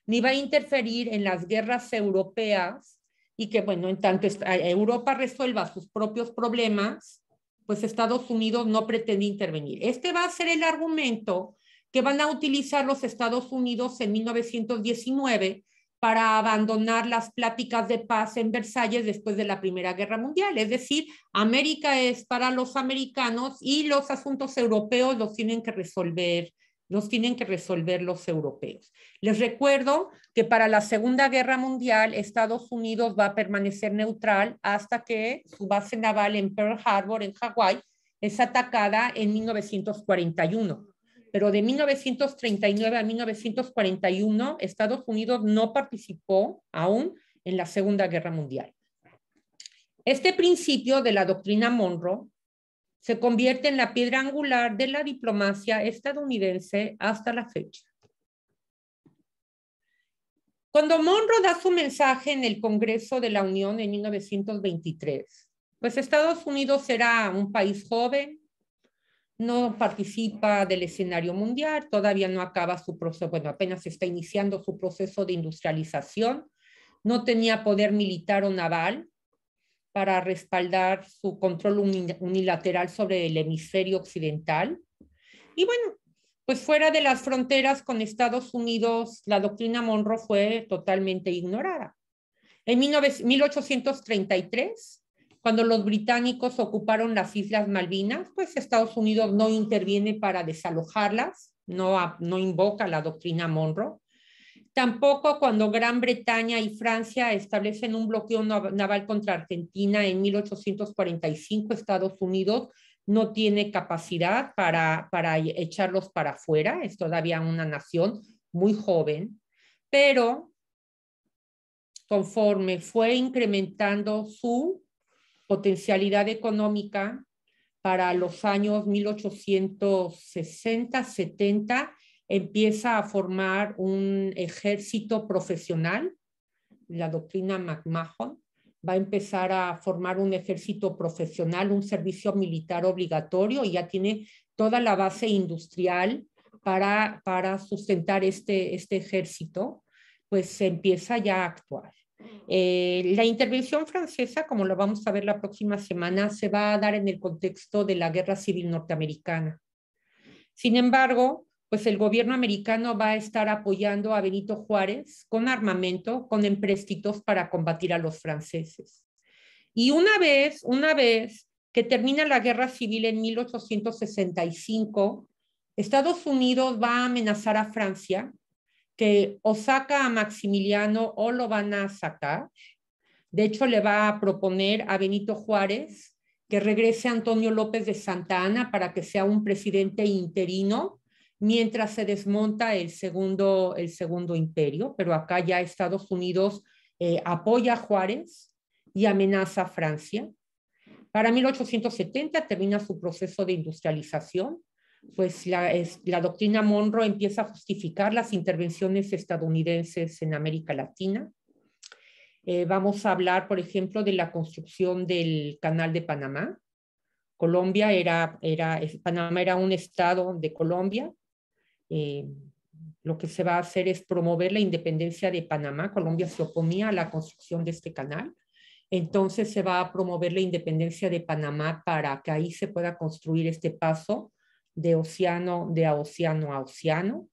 ni va a interferir en las guerras europeas y que, bueno, en tanto Europa resuelva sus propios problemas, pues Estados Unidos no pretende intervenir. Este va a ser el argumento que van a utilizar los Estados Unidos en 1919 para abandonar las pláticas de paz en Versalles después de la Primera Guerra Mundial. Es decir, América es para los americanos y los asuntos europeos los tienen que resolver los tienen que resolver los europeos. Les recuerdo que para la Segunda Guerra Mundial Estados Unidos va a permanecer neutral hasta que su base naval en Pearl Harbor, en Hawái, es atacada en 1941 pero de 1939 a 1941 Estados Unidos no participó aún en la Segunda Guerra Mundial. Este principio de la doctrina Monroe se convierte en la piedra angular de la diplomacia estadounidense hasta la fecha. Cuando Monroe da su mensaje en el Congreso de la Unión en 1923, pues Estados Unidos era un país joven, no participa del escenario mundial, todavía no acaba su proceso, bueno, apenas está iniciando su proceso de industrialización, no tenía poder militar o naval para respaldar su control unilateral sobre el hemisferio occidental. Y bueno, pues fuera de las fronteras con Estados Unidos, la doctrina Monroe fue totalmente ignorada. En 1833, cuando los británicos ocuparon las Islas Malvinas, pues Estados Unidos no interviene para desalojarlas, no, no invoca la doctrina Monroe. Tampoco cuando Gran Bretaña y Francia establecen un bloqueo naval contra Argentina en 1845, Estados Unidos no tiene capacidad para, para echarlos para afuera, es todavía una nación muy joven, pero conforme fue incrementando su potencialidad económica para los años 1860-70 empieza a formar un ejército profesional, la doctrina McMahon va a empezar a formar un ejército profesional, un servicio militar obligatorio y ya tiene toda la base industrial para, para sustentar este, este ejército, pues se empieza ya a actuar. Eh, la intervención francesa, como lo vamos a ver la próxima semana, se va a dar en el contexto de la guerra civil norteamericana. Sin embargo, pues el gobierno americano va a estar apoyando a Benito Juárez con armamento, con empréstitos para combatir a los franceses. Y una vez, una vez que termina la guerra civil en 1865, Estados Unidos va a amenazar a Francia que o saca a Maximiliano o lo van a sacar. De hecho, le va a proponer a Benito Juárez que regrese Antonio López de Santa Ana para que sea un presidente interino mientras se desmonta el segundo, el imperio, pero acá ya Estados Unidos eh, apoya a Juárez y amenaza a Francia. Para 1870 termina su proceso de industrialización pues la, doctrina Monroe empieza a justificar las intervenciones estadounidenses en América Latina. Eh, vamos a hablar, por ejemplo, de la construcción del Canal de Panamá. Colombia era, Panamá era un estado de Colombia. Eh, lo que se va a hacer es promover la independencia de Panamá. Colombia se oponía a la construcción de este canal. Entonces se va a promover la independencia de Panamá para que ahí se pueda construir este paso de océano, de océano a océano.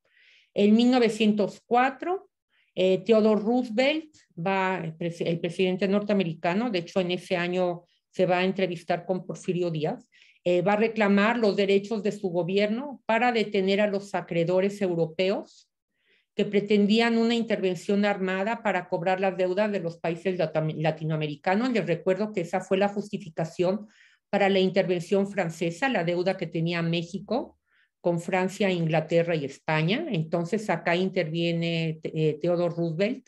En 1904, eh, Theodore Roosevelt, va, el presidente norteamericano, de hecho en ese año se va a entrevistar con Porfirio Díaz, eh, va a reclamar los derechos de su gobierno para detener a los acreedores europeos que pretendían una intervención armada para cobrar las deudas de los países latinoamericanos. Les recuerdo que esa fue la justificación para la intervención francesa, la deuda que tenía México con Francia, Inglaterra y España. Entonces acá interviene eh, Theodore Roosevelt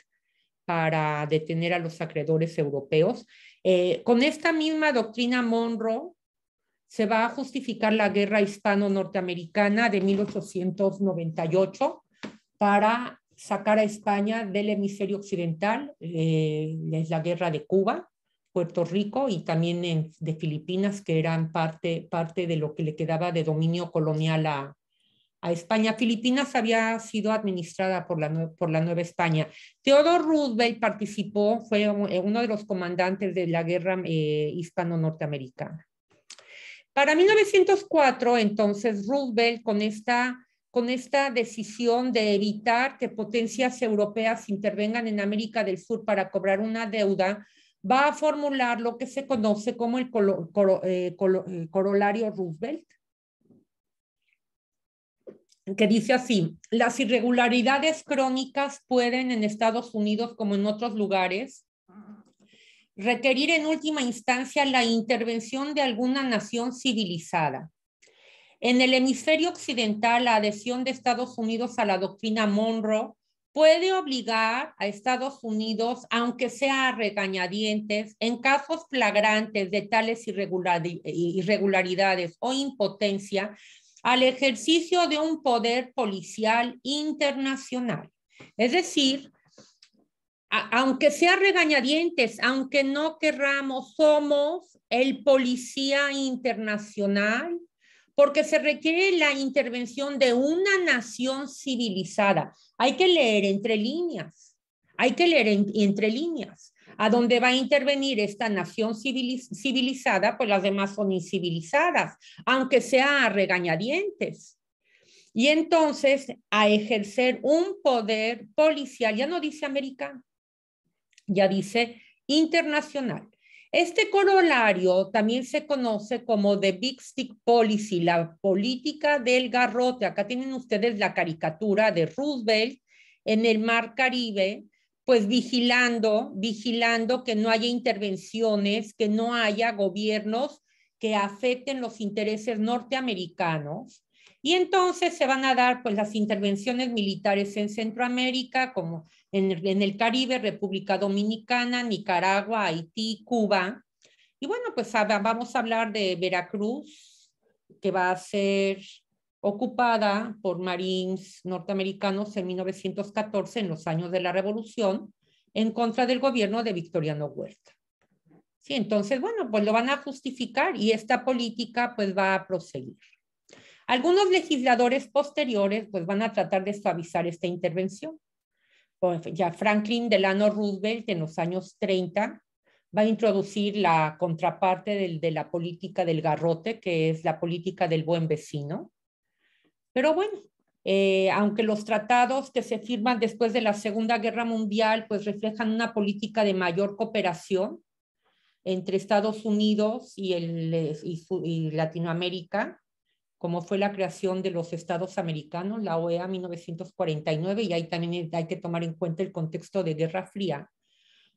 para detener a los acreedores europeos. Eh, con esta misma doctrina Monroe se va a justificar la guerra hispano-norteamericana de 1898 para sacar a España del hemisferio occidental, eh, es la guerra de Cuba, Puerto Rico y también en, de Filipinas, que eran parte, parte de lo que le quedaba de dominio colonial a, a España. Filipinas había sido administrada por la, por la Nueva España. Theodore Roosevelt participó, fue eh, uno de los comandantes de la guerra eh, hispano-norteamericana. Para 1904, entonces, Roosevelt con esta con esta decisión de evitar que potencias europeas intervengan en América del Sur para cobrar una deuda, va a formular lo que se conoce como el eh, eh, corolario Roosevelt, que dice así, las irregularidades crónicas pueden en Estados Unidos como en otros lugares requerir en última instancia la intervención de alguna nación civilizada. En el hemisferio occidental, la adhesión de Estados Unidos a la doctrina Monroe puede obligar a Estados Unidos, aunque sea regañadientes, en casos flagrantes de tales irregularidades o impotencia, al ejercicio de un poder policial internacional. Es decir, aunque sea regañadientes, aunque no querramos, somos el policía internacional porque se requiere la intervención de una nación civilizada. Hay que leer entre líneas, hay que leer entre líneas. A dónde va a intervenir esta nación civilizada, pues las demás son incivilizadas, aunque sea regañadientes. Y entonces a ejercer un poder policial, ya no dice americano, ya dice internacional este corolario también se conoce como The Big Stick Policy, la política del garrote. Acá tienen ustedes la caricatura de Roosevelt en el Mar Caribe, pues vigilando, vigilando que no haya intervenciones, que no haya gobiernos que afecten los intereses norteamericanos y entonces se van a dar pues, las intervenciones militares en Centroamérica, como en, el Caribe, República Dominicana, Nicaragua, Haití, Cuba. Y bueno, pues vamos a hablar de Veracruz, que va a ser ocupada por marines norteamericanos en 1914, en los años de la Revolución, en contra del gobierno de Victoriano Huerta. Sí, entonces, bueno, pues lo van a justificar y esta política pues va a proseguir. Algunos legisladores posteriores pues, van a tratar de suavizar esta intervención. Pues, ya Franklin Delano Roosevelt en los años 30 va a introducir la contraparte del, de la política del garrote, que es la política del buen vecino. Pero bueno, eh, aunque los tratados que se firman después de la Segunda Guerra Mundial pues reflejan una política de mayor cooperación entre Estados Unidos y, el, y, y Latinoamérica, como fue la creación de los estados americanos, la OEA 1949, y ahí también hay que tomar en cuenta el contexto de Guerra Fría,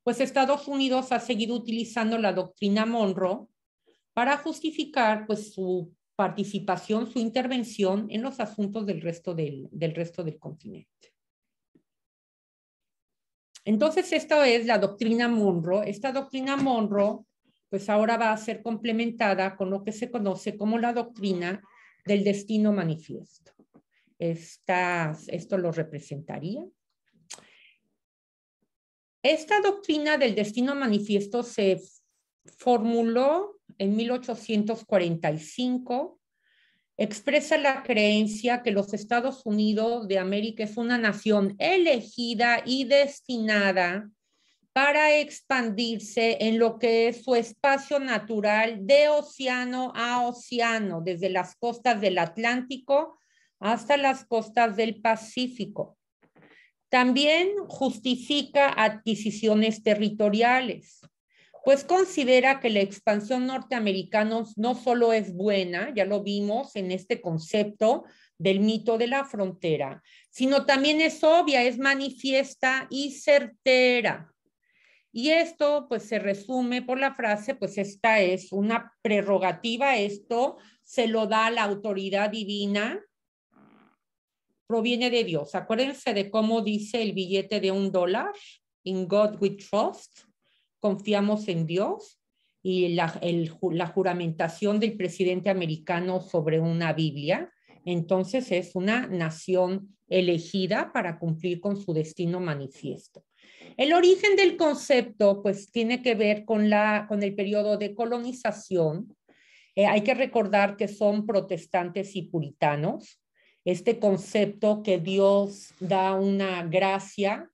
pues Estados Unidos ha seguido utilizando la doctrina Monroe para justificar pues, su participación, su intervención en los asuntos del resto del, del resto del continente. Entonces, esta es la doctrina Monroe. Esta doctrina Monroe, pues ahora va a ser complementada con lo que se conoce como la doctrina del destino manifiesto. esto lo representaría. Esta doctrina del destino manifiesto se formuló en 1845 expresa la creencia que los Estados Unidos de América es una nación elegida y destinada para expandirse en lo que es su espacio natural de océano a océano, desde las costas del Atlántico hasta las costas del Pacífico. También justifica adquisiciones territoriales, pues considera que la expansión norteamericana no solo es buena, ya lo vimos en este concepto del mito de la frontera, sino también es obvia, es manifiesta y certera. Y esto pues se resume por la frase, pues esta es una prerrogativa, esto se lo da la autoridad divina, proviene de Dios. Acuérdense de cómo dice el billete de un dólar, in God we trust, confiamos en Dios, y la, la juramentación del presidente americano sobre una Biblia. Entonces es una nación elegida para cumplir con su destino manifiesto. El origen del concepto pues tiene que ver con, la, con el periodo de colonización. Eh, hay que recordar que son protestantes y puritanos. Este concepto que Dios da una gracia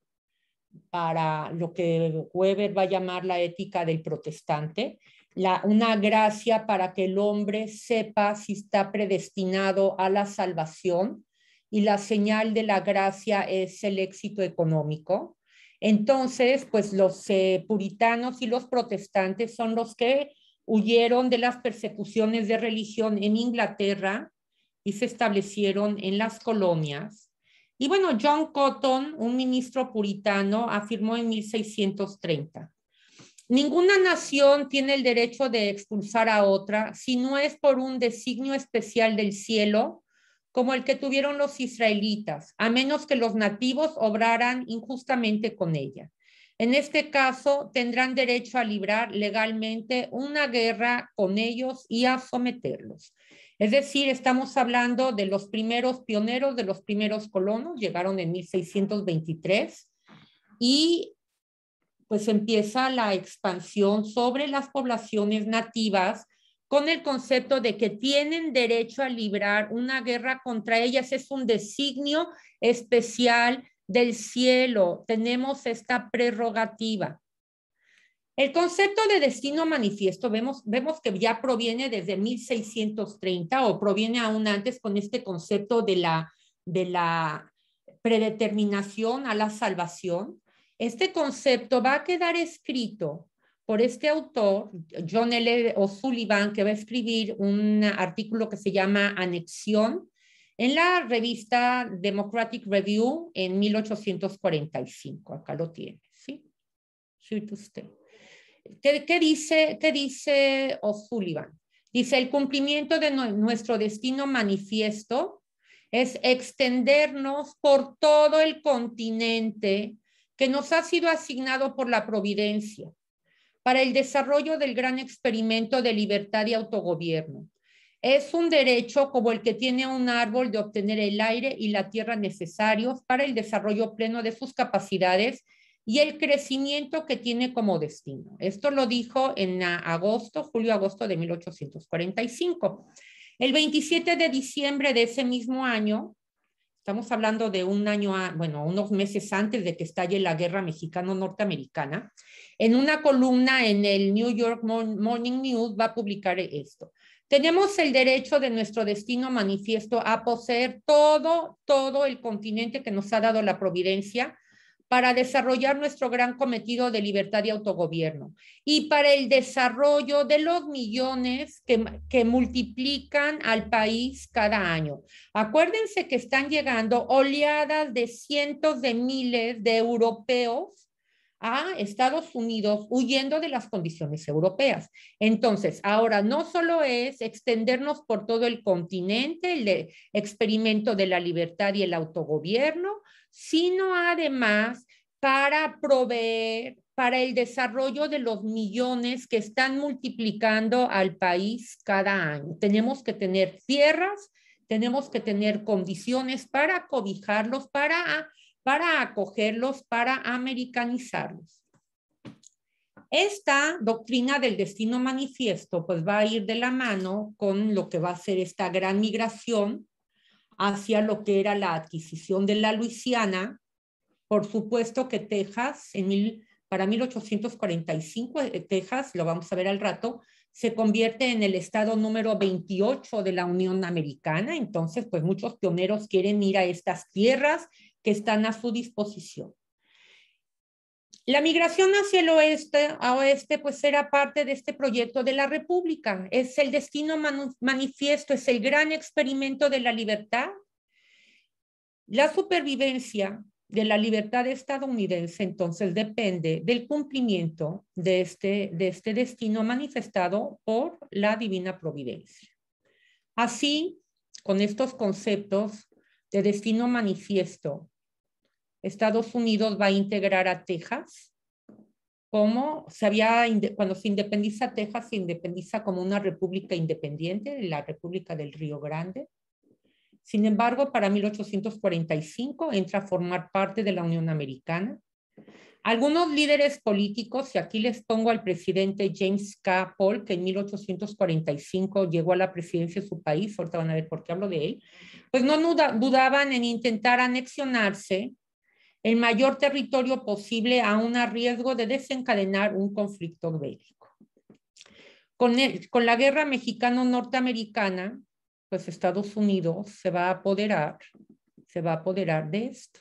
para lo que Weber va a llamar la ética del protestante, la, una gracia para que el hombre sepa si está predestinado a la salvación y la señal de la gracia es el éxito económico. Entonces, pues los eh, puritanos y los protestantes son los que huyeron de las persecuciones de religión en Inglaterra y se establecieron en las colonias. Y bueno, John Cotton, un ministro puritano, afirmó en 1630, ninguna nación tiene el derecho de expulsar a otra si no es por un designio especial del cielo como el que tuvieron los israelitas, a menos que los nativos obraran injustamente con ella. En este caso, tendrán derecho a librar legalmente una guerra con ellos y a someterlos. Es decir, estamos hablando de los primeros pioneros, de los primeros colonos, llegaron en 1623 y pues empieza la expansión sobre las poblaciones nativas con el concepto de que tienen derecho a librar una guerra contra ellas. Es un designio especial del cielo. Tenemos esta prerrogativa. El concepto de destino manifiesto vemos, vemos que ya proviene desde 1630 o proviene aún antes con este concepto de la, de la predeterminación a la salvación. Este concepto va a quedar escrito por este autor, John L. O'Sullivan, que va a escribir un artículo que se llama Anexión en la revista Democratic Review en 1845. Acá lo tiene, ¿sí? usted. ¿Qué, dice, dice O'Sullivan? Dice, el cumplimiento de nuestro destino manifiesto es extendernos por todo el continente que nos ha sido asignado por la providencia para el desarrollo del gran experimento de libertad y autogobierno. Es un derecho como el que tiene un árbol de obtener el aire y la tierra necesarios para el desarrollo pleno de sus capacidades y el crecimiento que tiene como destino. Esto lo dijo en agosto, julio-agosto de 1845. El 27 de diciembre de ese mismo año, estamos hablando de un año, bueno, unos meses antes de que estalle la guerra mexicano-norteamericana, en una columna en el New York Morning News va a publicar esto. Tenemos el derecho de nuestro destino manifiesto a poseer todo, todo el continente que nos ha dado la providencia para desarrollar nuestro gran cometido de libertad y autogobierno y para el desarrollo de los millones que, que multiplican al país cada año. Acuérdense que están llegando oleadas de cientos de miles de europeos a Estados Unidos huyendo de las condiciones europeas. Entonces, ahora no solo es extendernos por todo el continente el experimento de la libertad y el autogobierno, sino además para proveer para el desarrollo de los millones que están multiplicando al país cada año. Tenemos que tener tierras, tenemos que tener condiciones para cobijarlos, para para acogerlos, para americanizarlos. Esta doctrina del destino manifiesto pues va a ir de la mano con lo que va a ser esta gran migración hacia lo que era la adquisición de la Luisiana. Por supuesto que Texas, en para 1845, eh, Texas, lo vamos a ver al rato, se convierte en el estado número 28 de la Unión Americana. Entonces, pues muchos pioneros quieren ir a estas tierras que están a su disposición. La migración hacia el oeste, a oeste, pues era parte de este proyecto de la República. Es el destino manifiesto, es el gran experimento de la libertad, la supervivencia de la libertad estadounidense entonces depende del cumplimiento de este, de este destino manifestado por la divina providencia. Así, con estos conceptos de destino manifiesto Estados Unidos va a integrar a Texas como se había, cuando se independiza Texas, se independiza como una república independiente, la República del Río Grande. Sin embargo, para 1845 entra a formar parte de la Unión Americana. Algunos líderes políticos, y aquí les pongo al presidente James K. Paul, que en 1845 llegó a la presidencia de su país, ahorita van a ver por qué hablo de él, pues no dudaban en intentar anexionarse el mayor territorio posible aún a riesgo de desencadenar un conflicto bélico. Con, con la guerra mexicano-norteamericana, pues Estados Unidos se va a apoderar, se va a apoderar de esto.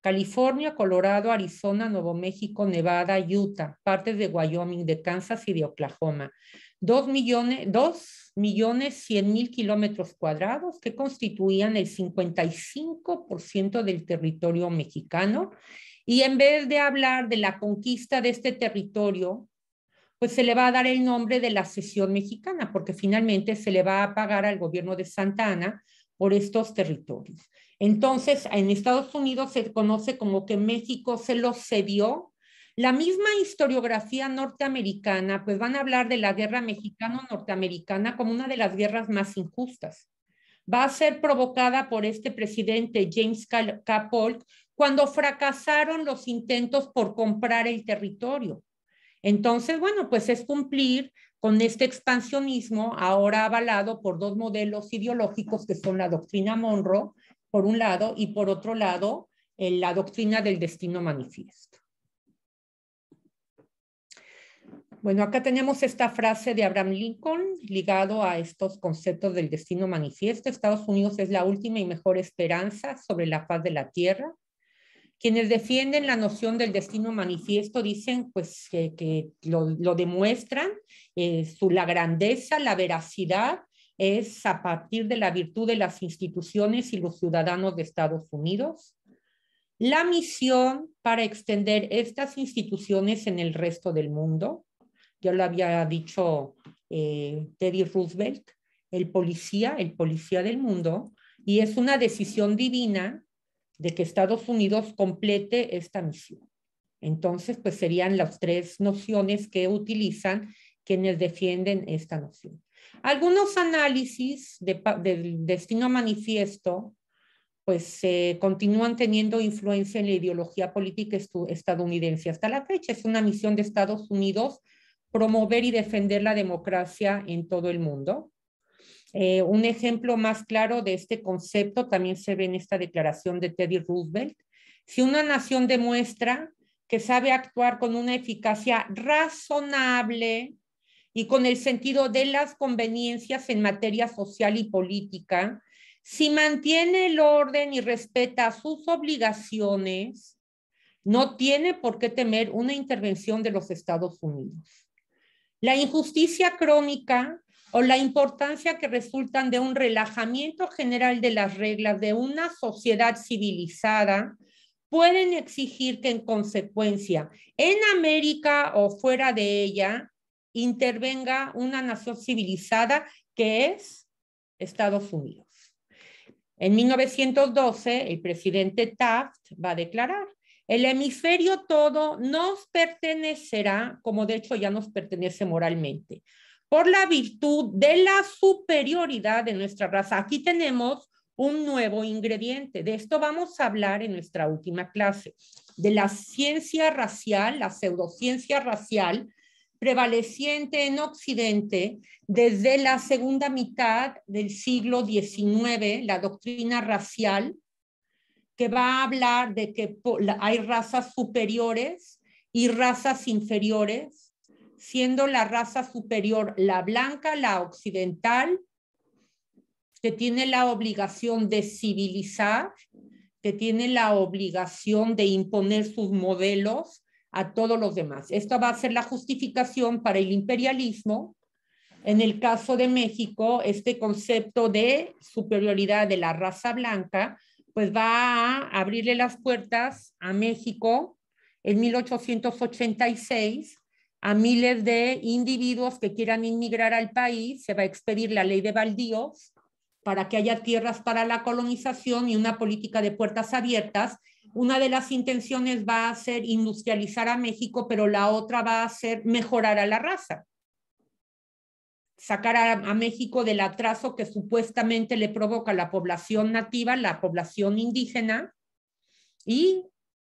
California, Colorado, Arizona, Nuevo México, Nevada, Utah, partes de Wyoming, de Kansas y de Oklahoma. 2 millones, 2 millones 100 mil kilómetros cuadrados que constituían el 55% del territorio mexicano. Y en vez de hablar de la conquista de este territorio, pues se le va a dar el nombre de la cesión mexicana, porque finalmente se le va a pagar al gobierno de Santa Ana por estos territorios. Entonces, en Estados Unidos se conoce como que México se los cedió la misma historiografía norteamericana, pues van a hablar de la guerra mexicano-norteamericana como una de las guerras más injustas. Va a ser provocada por este presidente James K. Polk cuando fracasaron los intentos por comprar el territorio. Entonces, bueno, pues es cumplir con este expansionismo ahora avalado por dos modelos ideológicos que son la doctrina Monroe, por un lado, y por otro lado, eh, la doctrina del destino manifiesto. Bueno, acá tenemos esta frase de Abraham Lincoln ligado a estos conceptos del destino manifiesto. Estados Unidos es la última y mejor esperanza sobre la paz de la tierra. Quienes defienden la noción del destino manifiesto dicen pues que, lo, demuestran, eh, su, la grandeza, la veracidad es a partir de la virtud de las instituciones y los ciudadanos de Estados Unidos. La misión para extender estas instituciones en el resto del mundo, ya lo había dicho eh, Teddy Roosevelt, el policía, el policía del mundo, y es una decisión divina de que Estados Unidos complete esta misión. Entonces, pues serían las tres nociones que utilizan quienes defienden esta noción. Algunos análisis del destino manifiesto, pues continúan teniendo influencia en la ideología política estadounidense hasta la fecha. Es una misión de Estados Unidos promover y defender la democracia en todo el mundo. Eh, un ejemplo más claro de este concepto también se ve en esta declaración de Teddy Roosevelt. Si una nación demuestra que sabe actuar con una eficacia razonable y con el sentido de las conveniencias en materia social y política, si mantiene el orden y respeta sus obligaciones, no tiene por qué temer una intervención de los Estados Unidos. La injusticia crónica o la importancia que resultan de un relajamiento general de las reglas de una sociedad civilizada pueden exigir que en consecuencia en América o fuera de ella intervenga una nación civilizada que es Estados Unidos. En 1912, el presidente Taft va a declarar, el hemisferio todo nos pertenecerá, como de hecho ya nos pertenece moralmente, por la virtud de la superioridad de nuestra raza. Aquí tenemos un nuevo ingrediente. De esto vamos a hablar en nuestra última clase, de la ciencia racial, la pseudociencia racial prevaleciente en Occidente desde la segunda mitad del siglo XIX, la doctrina racial que va a hablar de que hay razas superiores y razas inferiores, siendo la raza superior la blanca, la occidental, que tiene la obligación de civilizar, que tiene la obligación de imponer sus modelos a todos los demás. Esto va a ser la justificación para el imperialismo. En el caso de México, este concepto de superioridad de la raza blanca pues va a abrirle las puertas a México en 1886 a miles de individuos que quieran inmigrar al país. Se va a expedir la ley de baldíos para que haya tierras para la colonización y una política de puertas abiertas. Una de las intenciones va a ser industrializar a México, pero la otra va a ser mejorar a la raza sacar a, México del atraso que supuestamente le provoca la población nativa, la población indígena, y,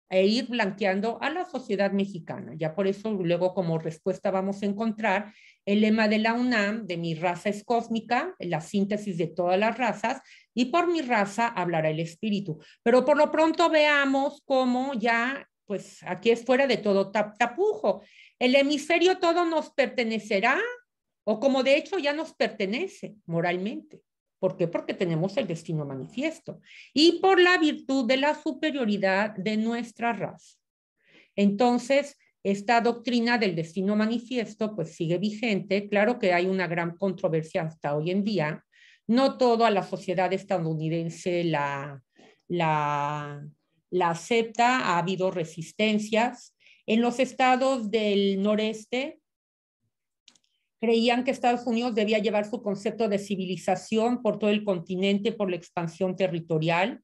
e ir blanqueando a la sociedad mexicana. Ya por eso luego como respuesta vamos a encontrar el lema de la UNAM, de mi raza es cósmica, la síntesis de todas las razas, y por mi raza hablará el espíritu. Pero por lo pronto veamos cómo ya, pues aquí es fuera de todo tapujo. El hemisferio todo nos pertenecerá, o como de hecho ya nos pertenece moralmente. ¿Por qué? Porque tenemos el destino manifiesto y por la virtud de la superioridad de nuestra raza. Entonces, esta doctrina del destino manifiesto pues sigue vigente. Claro que hay una gran controversia hasta hoy en día. No toda la sociedad estadounidense la, la, la acepta, ha habido resistencias. En los estados del noreste, creían que Estados Unidos debía llevar su concepto de civilización por todo el continente, por la expansión territorial,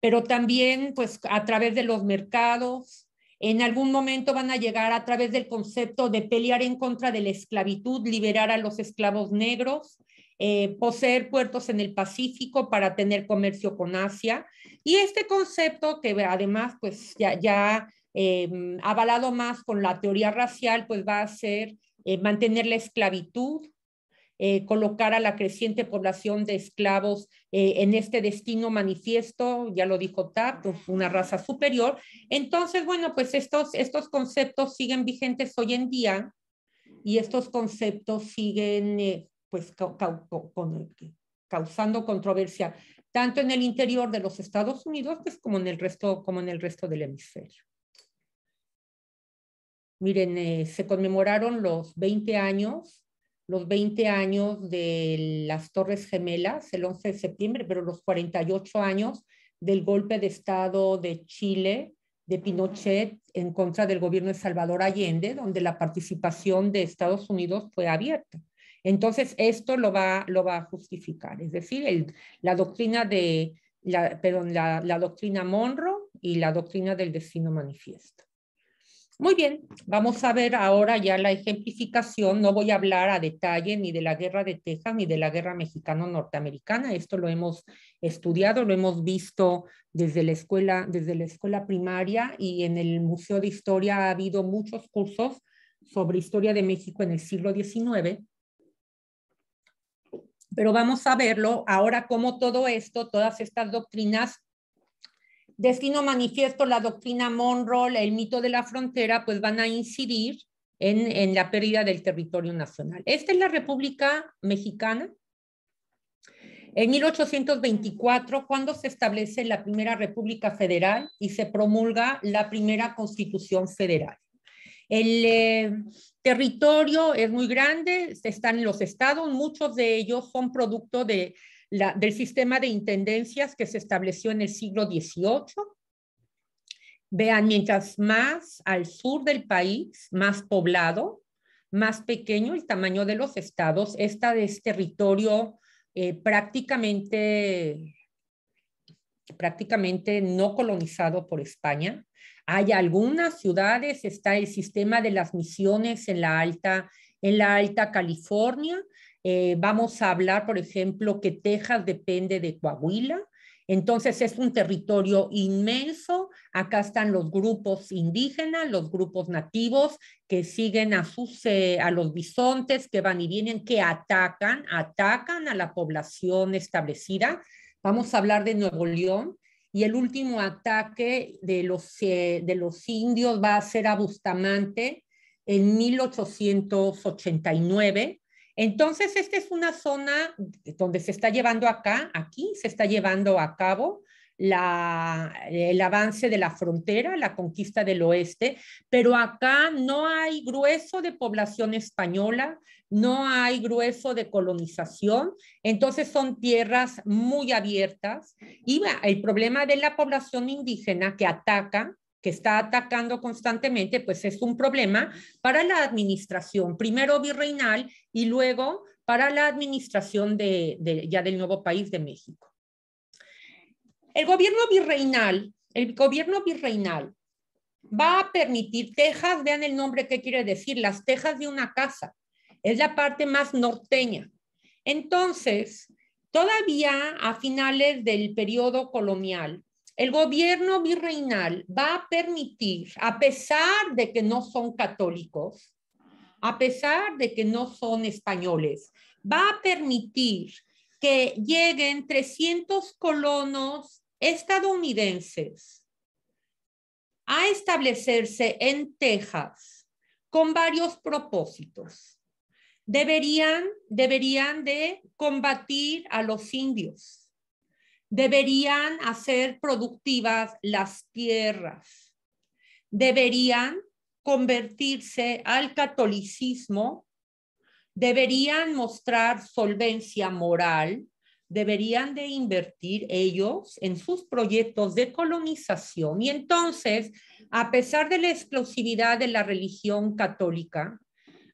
pero también pues a través de los mercados. En algún momento van a llegar a través del concepto de pelear en contra de la esclavitud, liberar a los esclavos negros, eh, poseer puertos en el Pacífico para tener comercio con Asia. Y este concepto, que además pues ya, ya eh, avalado más con la teoría racial, pues va a ser eh, mantener la esclavitud, eh, colocar a la creciente población de esclavos eh, en este destino manifiesto, ya lo dijo TAP, una raza superior. Entonces, bueno, pues estos, estos conceptos siguen vigentes hoy en día y estos conceptos siguen pues causando controversia tanto en el interior de los Estados Unidos pues, como en el resto como en el resto del hemisferio. Miren, eh, se conmemoraron los 20 años, los 20 años de las Torres Gemelas, el 11 de septiembre, pero los 48 años del golpe de Estado de Chile de Pinochet en contra del gobierno de Salvador Allende, donde la participación de Estados Unidos fue abierta. Entonces, esto lo va, lo va a justificar. Es decir, la doctrina de, la, perdón, la doctrina Monroe y la doctrina del destino manifiesto. Muy bien, vamos a ver ahora ya la ejemplificación. No voy a hablar a detalle ni de la guerra de Texas ni de la guerra mexicano-norteamericana. Esto lo hemos estudiado, lo hemos visto desde la, escuela, desde la escuela primaria y en el Museo de Historia ha habido muchos cursos sobre historia de México en el siglo XIX. Pero vamos a verlo ahora cómo todo esto, todas estas doctrinas Destino manifiesto, la doctrina Monroe, el mito de la frontera, pues van a incidir en, la pérdida del territorio nacional. Esta es la República Mexicana. En 1824, cuando se establece la primera República Federal y se promulga la primera Constitución Federal. El eh, territorio es muy grande, están los estados, muchos de ellos son producto de del sistema de intendencias que se estableció en el siglo XVIII. Vean, mientras más al sur del país, más poblado, más pequeño el tamaño de los estados, esta es territorio eh, prácticamente, prácticamente no colonizado por España. Hay algunas ciudades, está el sistema de las misiones en en la alta California, eh, vamos a hablar, por ejemplo, que Texas depende de Coahuila. Entonces es un territorio inmenso. Acá están los grupos indígenas, los grupos nativos que siguen a, sus, eh, a los bisontes que van y vienen, que atacan, atacan a la población establecida. Vamos a hablar de Nuevo León, y el último ataque de los, eh, de los indios va a ser a Bustamante en 1889. Entonces, esta es una zona donde se está llevando acá, aquí se está llevando a cabo el avance de la frontera, la conquista del oeste, pero acá no hay grueso de población española, no hay grueso de colonización, entonces son tierras muy abiertas y el problema de la población indígena que ataca que está atacando constantemente, pues es un problema para la administración, primero virreinal y luego para la administración de, ya del nuevo país de México. El gobierno virreinal, el gobierno virreinal va a permitir tejas, vean el nombre que quiere decir, las tejas de una casa, es la parte más norteña. Entonces, todavía a finales del periodo colonial, el gobierno virreinal va a permitir, a pesar de que no son católicos, a pesar de que no son españoles, va a permitir que lleguen 300 colonos estadounidenses a establecerse en Texas con varios propósitos. Deberían, deberían de combatir a los indios Deberían hacer productivas las tierras. Deberían convertirse al catolicismo. Deberían mostrar solvencia moral. Deberían de invertir ellos en sus proyectos de colonización. Y entonces, a pesar de la explosividad de la religión católica,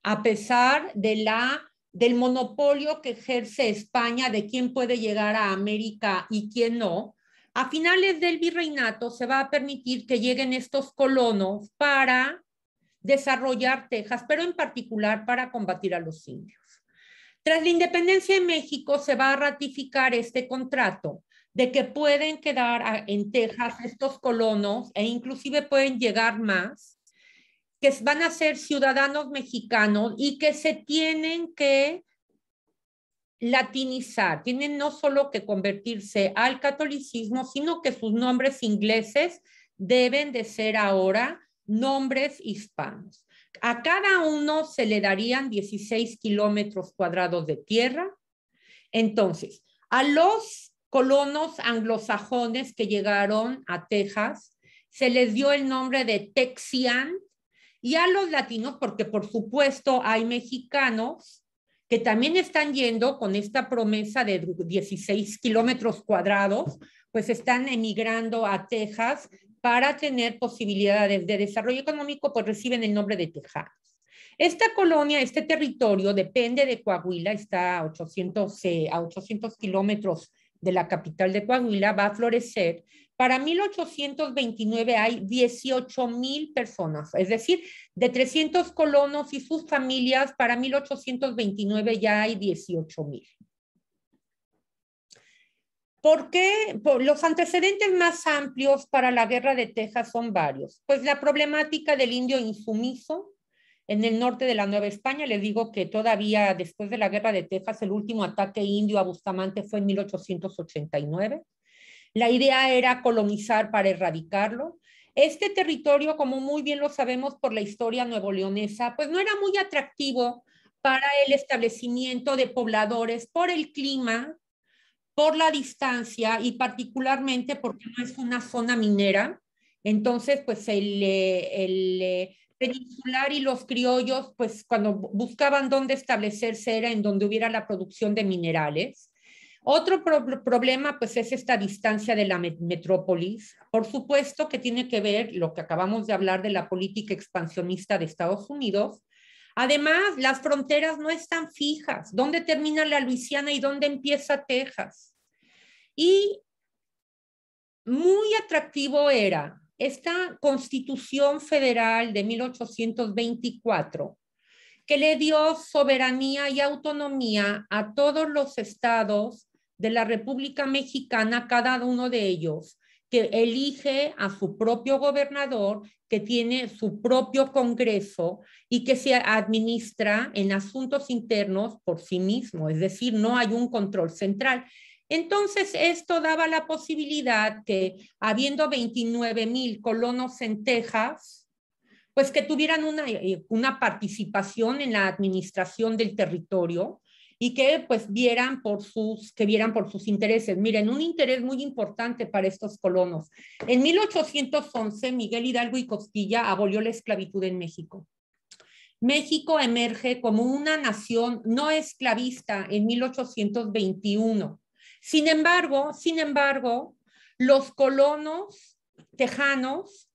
a pesar de la del monopolio que ejerce España de quién puede llegar a América y quién no, a finales del virreinato se va a permitir que lleguen estos colonos para desarrollar Texas, pero en particular para combatir a los indios. Tras la independencia de México se va a ratificar este contrato de que pueden quedar en Texas estos colonos e inclusive pueden llegar más que van a ser ciudadanos mexicanos y que se tienen que latinizar, tienen no solo que convertirse al catolicismo, sino que sus nombres ingleses deben de ser ahora nombres hispanos. A cada uno se le darían 16 kilómetros cuadrados de tierra. Entonces, a los colonos anglosajones que llegaron a Texas, se les dio el nombre de Texian y a los latinos, porque por supuesto hay mexicanos que también están yendo con esta promesa de 16 kilómetros cuadrados, pues están emigrando a Texas para tener posibilidades de desarrollo económico, pues reciben el nombre de Texas. Esta colonia, este territorio depende de Coahuila, está a 800, eh, a 800 kilómetros de la capital de Coahuila va a florecer. Para 1829 hay 18 mil personas, es decir, de 300 colonos y sus familias, para 1829 ya hay 18.000. mil. ¿Por qué? Los antecedentes más amplios para la guerra de Texas son varios. Pues la problemática del indio insumiso, en el norte de la Nueva España, les digo que todavía después de la guerra de Texas, el último ataque indio a Bustamante fue en 1889. La idea era colonizar para erradicarlo. Este territorio, como muy bien lo sabemos por la historia nuevo leonesa, pues no era muy atractivo para el establecimiento de pobladores por el clima, por la distancia y particularmente porque no es una zona minera. Entonces, pues el, el eh, peninsular y los criollos, pues cuando buscaban dónde establecerse era en donde hubiera la producción de minerales. Otro problema, pues, es esta distancia de la metrópolis. Por supuesto que tiene que ver lo que acabamos de hablar de la política expansionista de Estados Unidos. Además, las fronteras no están fijas. ¿Dónde termina la Luisiana y dónde empieza Texas? Y muy atractivo era esta constitución federal de 1824, que le dio soberanía y autonomía a todos los estados de la República Mexicana, cada uno de ellos, que elige a su propio gobernador, que tiene su propio Congreso y que se administra en asuntos internos por sí mismo, es decir, no hay un control central. Entonces, esto daba la posibilidad que, habiendo 29 mil colonos en Texas, pues que tuvieran una, eh, una participación en la administración del territorio, y que pues vieran por sus que vieran por sus intereses. Miren, un interés muy importante para estos colonos. En 1811 Miguel Hidalgo y Costilla abolió la esclavitud en México. México emerge como una nación no esclavista en 1821 sin embargo, sin embargo, los colonos tejanos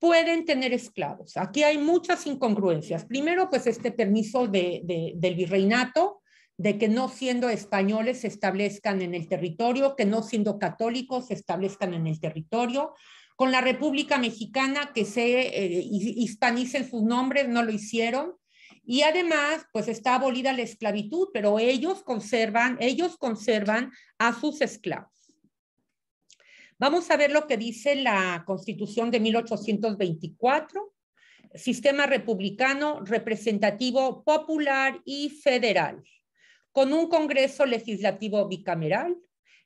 pueden tener esclavos. Aquí hay muchas incongruencias. Primero, pues este permiso del virreinato, de que no siendo españoles se establezcan en el territorio, que no siendo católicos se establezcan en el territorio. Con la República Mexicana, que se eh, hispanicen sus nombres, no lo hicieron. Y además, pues está abolida la esclavitud, pero ellos conservan, ellos conservan a sus esclavos. Vamos a ver lo que dice la Constitución de 1824, sistema republicano, representativo, popular y federal, con un Congreso legislativo bicameral,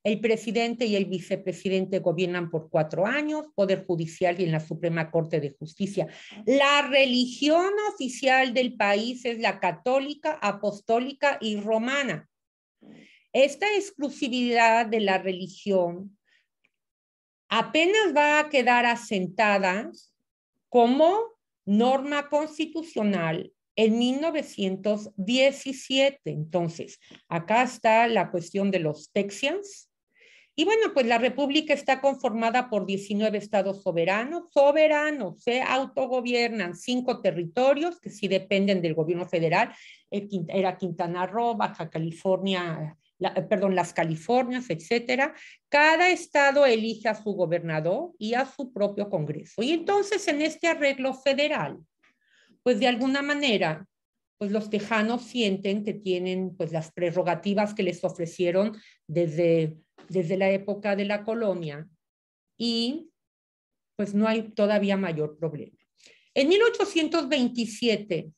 el presidente y el vicepresidente gobiernan por cuatro años, Poder Judicial y en la Suprema Corte de Justicia. La religión oficial del país es la católica, apostólica y romana. Esta exclusividad de la religión apenas va a quedar asentada como norma constitucional en 1917. Entonces, acá está la cuestión de los Texians. Y bueno, pues la República está conformada por 19 estados soberanos, soberanos, se ¿eh? autogobiernan cinco territorios que sí dependen del gobierno federal, eh, era Quintana Roo, Baja California, eh, perdón, las Californias, etcétera, cada estado elige a su gobernador y a su propio Congreso. Y entonces en este arreglo federal pues de alguna manera, pues los tejanos sienten que tienen pues las prerrogativas que les ofrecieron desde, desde la época de la colonia y pues no hay todavía mayor problema. En 1827,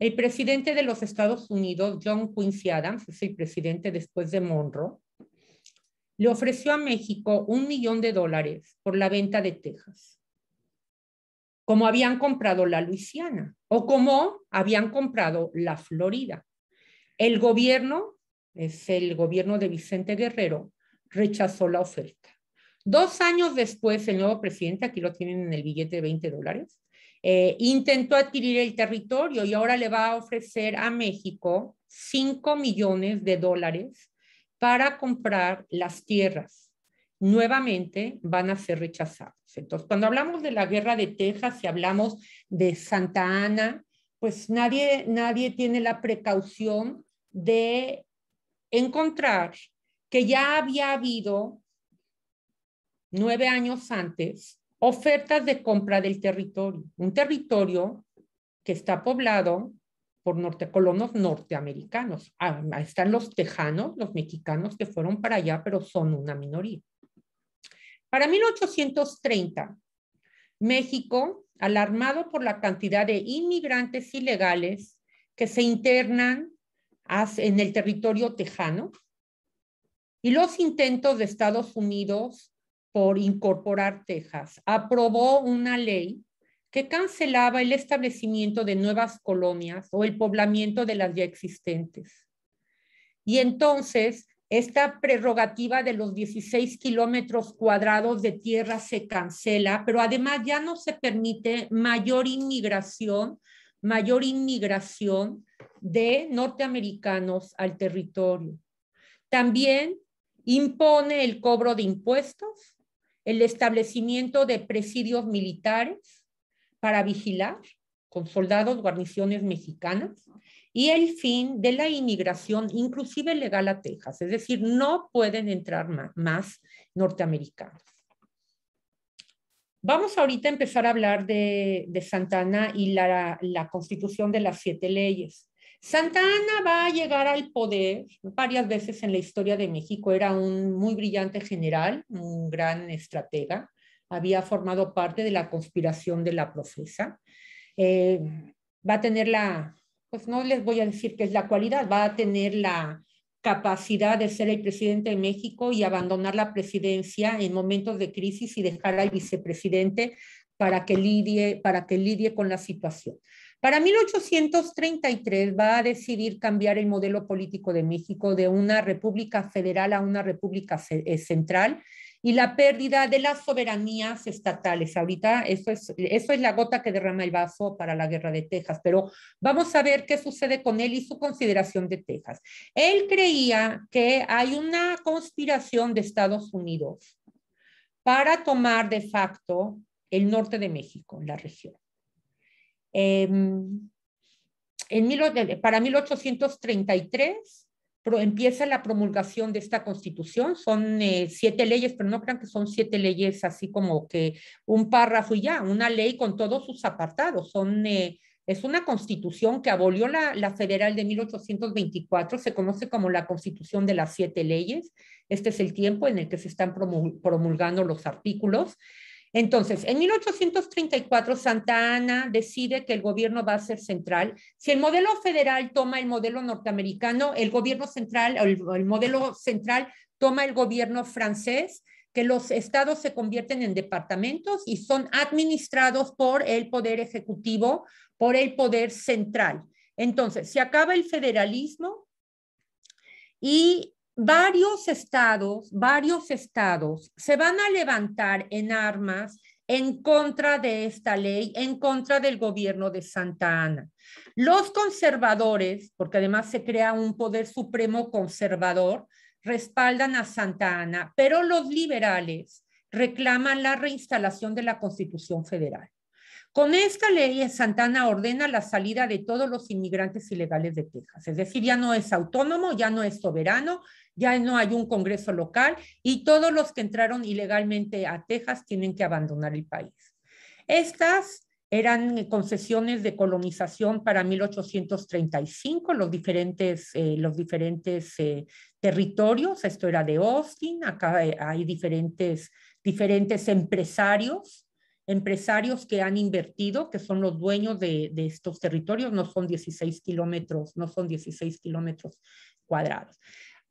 el presidente de los Estados Unidos, John Quincy Adams, es el presidente después de Monroe, le ofreció a México un millón de dólares por la venta de Texas como habían comprado la Luisiana o como habían comprado la Florida. El gobierno, es el gobierno de Vicente Guerrero, rechazó la oferta. Dos años después, el nuevo presidente, aquí lo tienen en el billete de 20 dólares, eh, intentó adquirir el territorio y ahora le va a ofrecer a México 5 millones de dólares para comprar las tierras. Nuevamente van a ser rechazados. Entonces, cuando hablamos de la guerra de Texas y hablamos de Santa Ana, pues nadie, nadie tiene la precaución de encontrar que ya había habido nueve años antes ofertas de compra del territorio, un territorio que está poblado por norte, colonos norteamericanos. Ah, están los tejanos, los mexicanos que fueron para allá, pero son una minoría. Para 1830, México, alarmado por la cantidad de inmigrantes ilegales que se internan en el territorio tejano y los intentos de Estados Unidos por incorporar Texas, aprobó una ley que cancelaba el establecimiento de nuevas colonias o el poblamiento de las ya existentes. Y entonces esta prerrogativa de los 16 kilómetros cuadrados de tierra se cancela, pero además ya no se permite mayor inmigración, mayor inmigración de norteamericanos al territorio. También impone el cobro de impuestos, el establecimiento de presidios militares para vigilar con soldados, guarniciones mexicanas, y el fin de la inmigración, inclusive legal a Texas, es decir, no pueden entrar más, norteamericanos. Vamos ahorita a empezar a hablar de, de Santana y la, constitución de las siete leyes. Santa Ana va a llegar al poder varias veces en la historia de México. Era un muy brillante general, un gran estratega. Había formado parte de la conspiración de la profesa. Eh, va a tener la pues no les voy a decir que es la cualidad, va a tener la capacidad de ser el presidente de México y abandonar la presidencia en momentos de crisis y dejar al vicepresidente para que lidie, para que lidie con la situación. Para 1833 va a decidir cambiar el modelo político de México de una república federal a una república eh, central y la pérdida de las soberanías estatales. Ahorita eso es, eso es la gota que derrama el vaso para la guerra de Texas, pero vamos a ver qué sucede con él y su consideración de Texas. Él creía que hay una conspiración de Estados Unidos para tomar de facto el norte de México, la región. Em, en para 1833, empieza la promulgación de esta constitución. Son eh, siete leyes, pero no crean que son siete leyes así como que un párrafo y ya, una ley con todos sus apartados. Son, eh, es una constitución que abolió la, la federal de 1824, se conoce como la constitución de las siete leyes. Este es el tiempo en el que se están promulgando los artículos. Entonces, en 1834, Santa Ana decide que el gobierno va a ser central. Si el modelo federal toma el modelo norteamericano, el gobierno central, el, el modelo central toma el gobierno francés, que los estados se convierten en departamentos y son administrados por el poder ejecutivo, por el poder central. Entonces, se acaba el federalismo y varios estados, varios estados se van a levantar en armas en contra de esta ley, en contra del gobierno de Santa Ana. Los conservadores, porque además se crea un poder supremo conservador, respaldan a Santa Ana, pero los liberales reclaman la reinstalación de la Constitución Federal. Con esta ley, Santa Ana ordena la salida de todos los inmigrantes ilegales de Texas. Es decir, ya no es autónomo, ya no es soberano, ya no hay un Congreso local y todos los que entraron ilegalmente a Texas tienen que abandonar el país. Estas eran concesiones de colonización para 1835, los diferentes, eh, los diferentes eh, territorios. Esto era de Austin, acá eh, hay diferentes, diferentes empresarios empresarios que han invertido, que son los dueños de, de estos territorios, no son 16 kilómetros, no son 16 kilómetros cuadrados.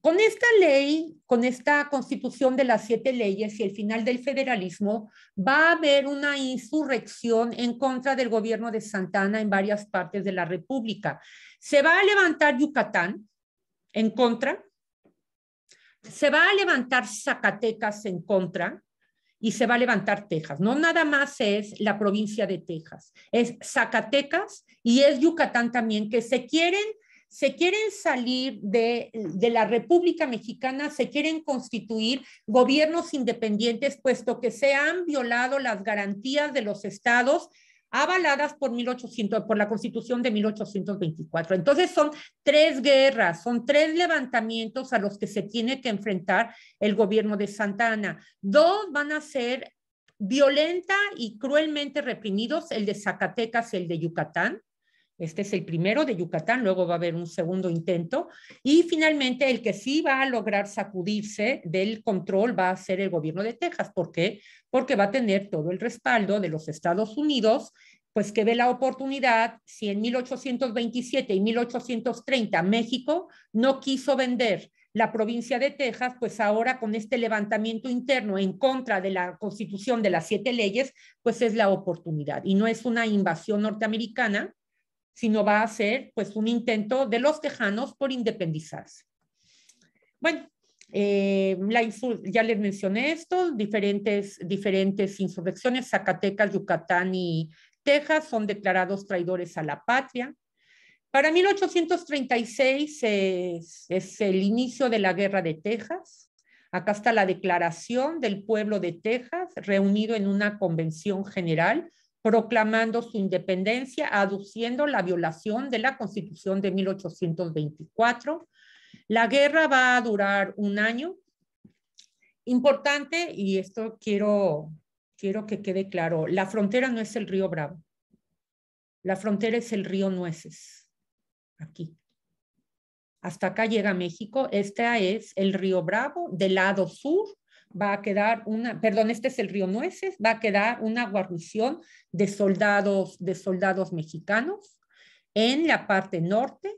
Con esta ley, con esta constitución de las siete leyes y el final del federalismo, va a haber una insurrección en contra del gobierno de Santana en varias partes de la República. Se va a levantar Yucatán en contra, se va a levantar Zacatecas en contra y se va a levantar Texas. No nada más es la provincia de Texas, es Zacatecas y es Yucatán también, que se quieren se quieren salir de, la República Mexicana, se quieren constituir gobiernos independientes, puesto que se han violado las garantías de los estados avaladas por, 1800, por la Constitución de 1824. Entonces son tres guerras, son tres levantamientos a los que se tiene que enfrentar el gobierno de Santa Ana. Dos van a ser violenta y cruelmente reprimidos, el de Zacatecas y el de Yucatán este es el primero de Yucatán, luego va a haber un segundo intento. Y finalmente, el que sí va a lograr sacudirse del control va a ser el gobierno de Texas. ¿Por qué? Porque va a tener todo el respaldo de los Estados Unidos, pues que ve la oportunidad, si en 1827 y 1830 México no quiso vender la provincia de Texas, pues ahora con este levantamiento interno en contra de la constitución de las siete leyes, pues es la oportunidad. Y no es una invasión norteamericana, sino va a ser pues un intento de los tejanos por independizarse. Bueno, eh, ya les mencioné esto, diferentes, diferentes insurrecciones, Zacatecas, Yucatán y Texas son declarados traidores a la patria. Para 1836 es el inicio de la guerra de Texas. Acá está la declaración del pueblo de Texas reunido en una convención general proclamando su independencia, aduciendo la violación de la Constitución de 1824. La guerra va a durar un año. Importante, y esto quiero, quiero que quede claro, la frontera no es el río Bravo. La frontera es el río Nueces, aquí. Hasta acá llega México. Este es el río Bravo del lado sur va a quedar una, perdón, este es el río Nueces, va a quedar una guarnición de soldados, de soldados mexicanos. En la parte norte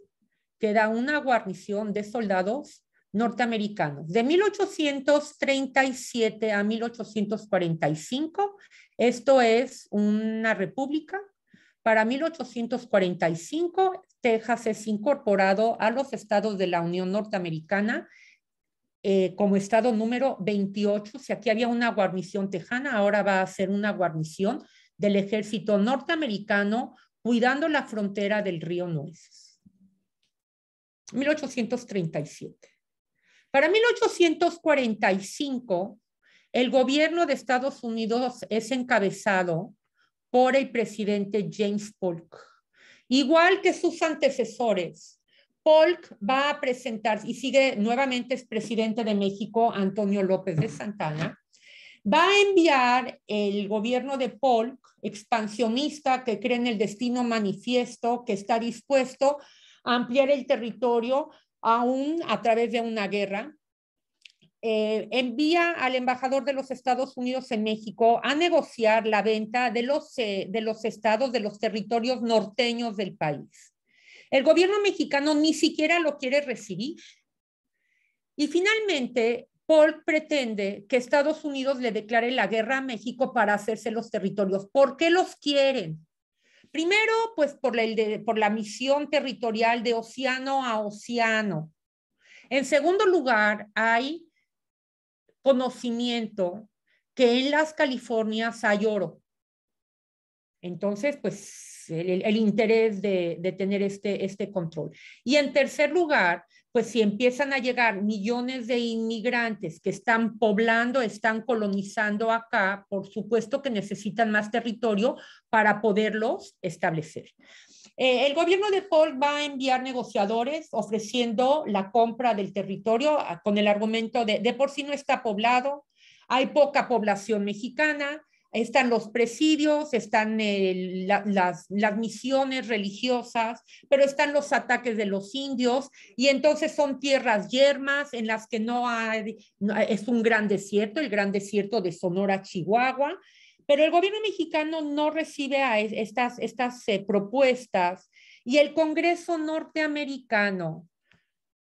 queda una guarnición de soldados norteamericanos. De 1837 a 1845, esto es una república. Para 1845, Texas es incorporado a los estados de la Unión Norteamericana eh, como estado número 28. Si aquí había una guarnición tejana, ahora va a ser una guarnición del ejército norteamericano cuidando la frontera del río Nueces. 1837. Para 1845, el gobierno de Estados Unidos es encabezado por el presidente James Polk. Igual que sus antecesores, Polk va a presentar, y sigue nuevamente es presidente de México, Antonio López de Santana, va a enviar el gobierno de Polk, expansionista que cree en el destino manifiesto, que está dispuesto a ampliar el territorio aún a través de una guerra. Eh, envía al embajador de los Estados Unidos en México a negociar la venta de los, eh, de los estados, de los territorios norteños del país. El gobierno mexicano ni siquiera lo quiere recibir. Y finalmente, Paul pretende que Estados Unidos le declare la guerra a México para hacerse los territorios. ¿Por qué los quieren? Primero, pues por la, por la misión territorial de océano a océano. En segundo lugar, hay conocimiento que en las Californias hay oro. Entonces, pues el, interés de, tener este, este, control. Y en tercer lugar, pues si empiezan a llegar millones de inmigrantes que están poblando, están colonizando acá, por supuesto que necesitan más territorio para poderlos establecer. Eh, el gobierno de Paul va a enviar negociadores ofreciendo la compra del territorio ah, con el argumento de, de por si no está poblado, hay poca población mexicana, están los presidios, están eh, las, misiones religiosas, pero están los ataques de los indios y entonces son tierras yermas en las que no hay, es un gran desierto, el gran desierto de Sonora, Chihuahua, pero el gobierno mexicano no recibe a estas, estas eh, propuestas y el Congreso norteamericano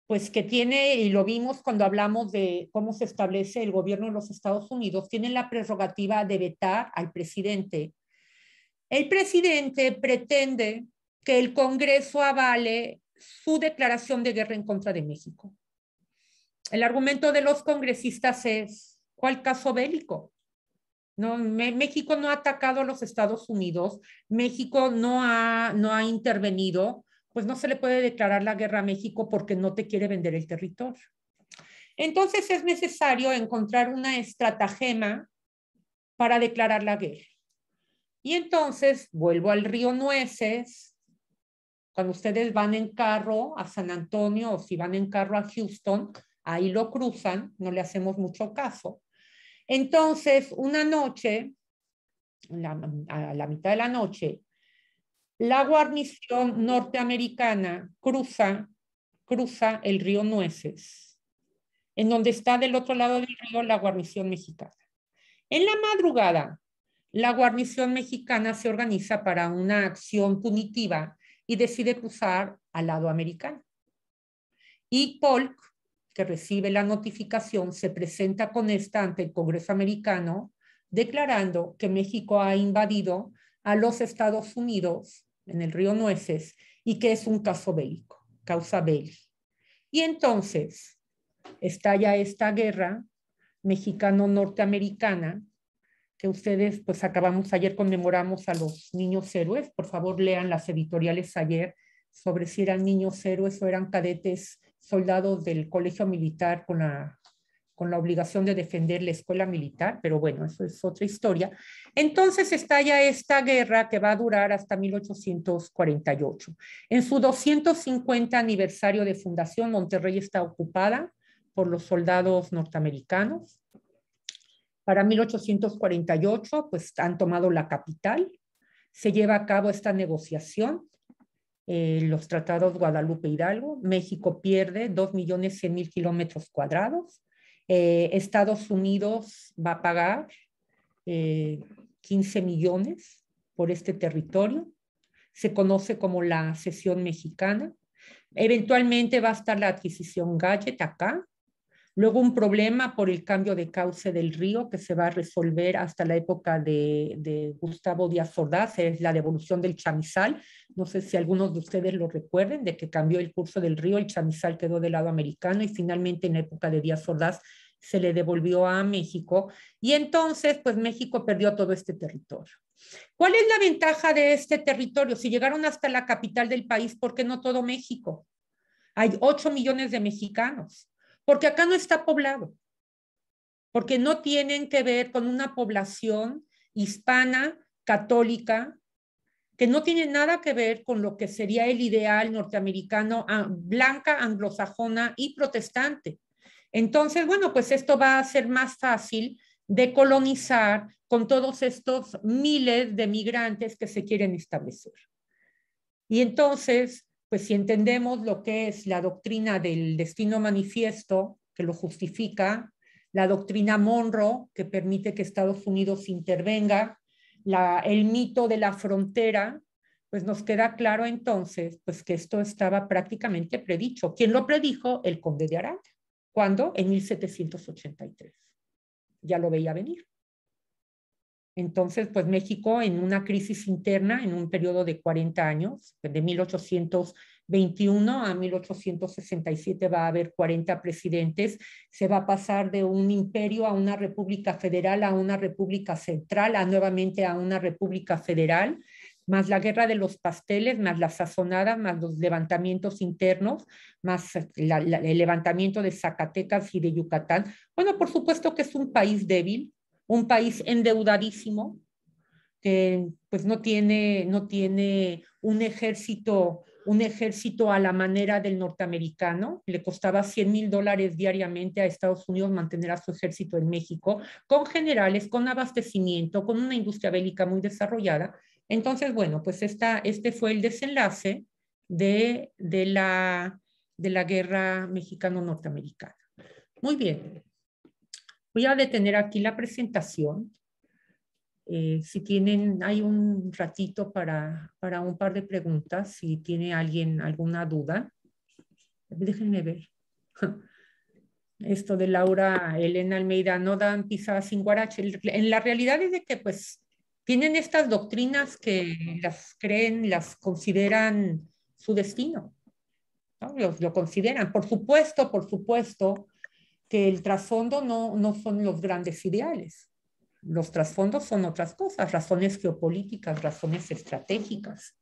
pues que tiene, y lo vimos cuando hablamos de cómo se establece el gobierno de los Estados Unidos, tiene la prerrogativa de vetar al presidente. El presidente pretende que el Congreso avale su declaración de guerra en contra de México. El argumento de los congresistas es, ¿cuál caso bélico? México no ha atacado a los Estados Unidos, México no ha intervenido, pues no se le puede declarar la guerra a México porque no te quiere vender el territorio. Entonces es necesario encontrar una estratagema para declarar la guerra. Y entonces vuelvo al río Nueces. Cuando ustedes van en carro a San Antonio o si van en carro a Houston, ahí lo cruzan, no le hacemos mucho caso. Entonces, una noche, a la mitad de la noche, la guarnición norteamericana cruza, el río Nueces, en donde está del otro lado del río la guarnición mexicana. En la madrugada, la guarnición mexicana se organiza para una acción punitiva y decide cruzar al lado americano. Y Polk, que recibe la notificación, se presenta con esta ante el Congreso americano, declarando que México ha invadido a los Estados Unidos en el río Nueces, y que es un caso bélico, causa bélico. Y entonces estalla esta guerra mexicano-norteamericana, que ustedes, pues acabamos ayer, conmemoramos a los niños héroes. Por favor, lean las editoriales ayer sobre si eran niños héroes o eran cadetes soldados del colegio militar con la con la obligación de defender la escuela militar, pero bueno, eso es otra historia. Entonces estalla esta guerra que va a durar hasta 1848. En su 250 aniversario de fundación, Monterrey está ocupada por los soldados norteamericanos. Para 1848, pues han tomado la capital, se lleva a cabo esta negociación, eh, los tratados Guadalupe Hidalgo, México pierde 2.100.000 kilómetros cuadrados, eh, Estados Unidos va a pagar 15 eh, millones por este territorio. Se conoce como la cesión mexicana. Eventualmente va a estar la adquisición Gadget acá, Luego un problema por el cambio de cauce del río que se va a resolver hasta la época de, Gustavo Díaz Ordaz, es la devolución del chamizal. No sé si algunos de ustedes lo recuerden, de que cambió el curso del río, el chamizal quedó del lado americano y finalmente en la época de Díaz Ordaz se le devolvió a México y entonces pues México perdió todo este territorio. ¿Cuál es la ventaja de este territorio? Si llegaron hasta la capital del país, ¿por qué no todo México? Hay 8 millones de mexicanos porque acá no está poblado, porque no tienen que ver con una población hispana, católica, que no tiene nada que ver con lo que sería el ideal norteamericano ah, blanca, anglosajona y protestante. Entonces, bueno, pues esto va a ser más fácil de colonizar con todos estos miles de migrantes que se quieren establecer. Y entonces, pues, si entendemos lo que es la doctrina del destino manifiesto, que lo justifica, la doctrina Monroe, que permite que Estados Unidos intervenga, el mito de la frontera, pues nos queda claro entonces pues que esto estaba prácticamente predicho. ¿Quién lo predijo? El conde de Aranda. ¿Cuándo? En 1783. Ya lo veía venir. Entonces, pues México en una crisis interna, en un periodo de 40 años, de 1821 a 1867 va a haber 40 presidentes, se va a pasar de un imperio a una república federal, a una república central, a nuevamente a una república federal, más la guerra de los pasteles, más la sazonada, más los levantamientos internos, más el levantamiento de Zacatecas y de Yucatán. Bueno, por supuesto que es un país débil, un país endeudadísimo, que pues no tiene, no tiene un ejército un ejército a la manera del norteamericano. Le costaba 100 mil dólares diariamente a Estados Unidos mantener a su ejército en México, con generales, con abastecimiento, con una industria bélica muy desarrollada. Entonces, bueno, pues esta, este fue el desenlace de, de la, de la guerra mexicano-norteamericana. Muy bien. Voy a detener aquí la presentación. Eh, si tienen, hay un ratito para, para un par de preguntas, si tiene alguien alguna duda. Déjenme ver. Esto de Laura Elena Almeida, no dan pisadas sin guarache. En la realidad es de que pues tienen estas doctrinas que las creen, las consideran su destino. lo consideran. Por supuesto, por supuesto, que el trasfondo no, no son los grandes ideales. Los trasfondos son otras cosas, razones geopolíticas, razones estratégicas.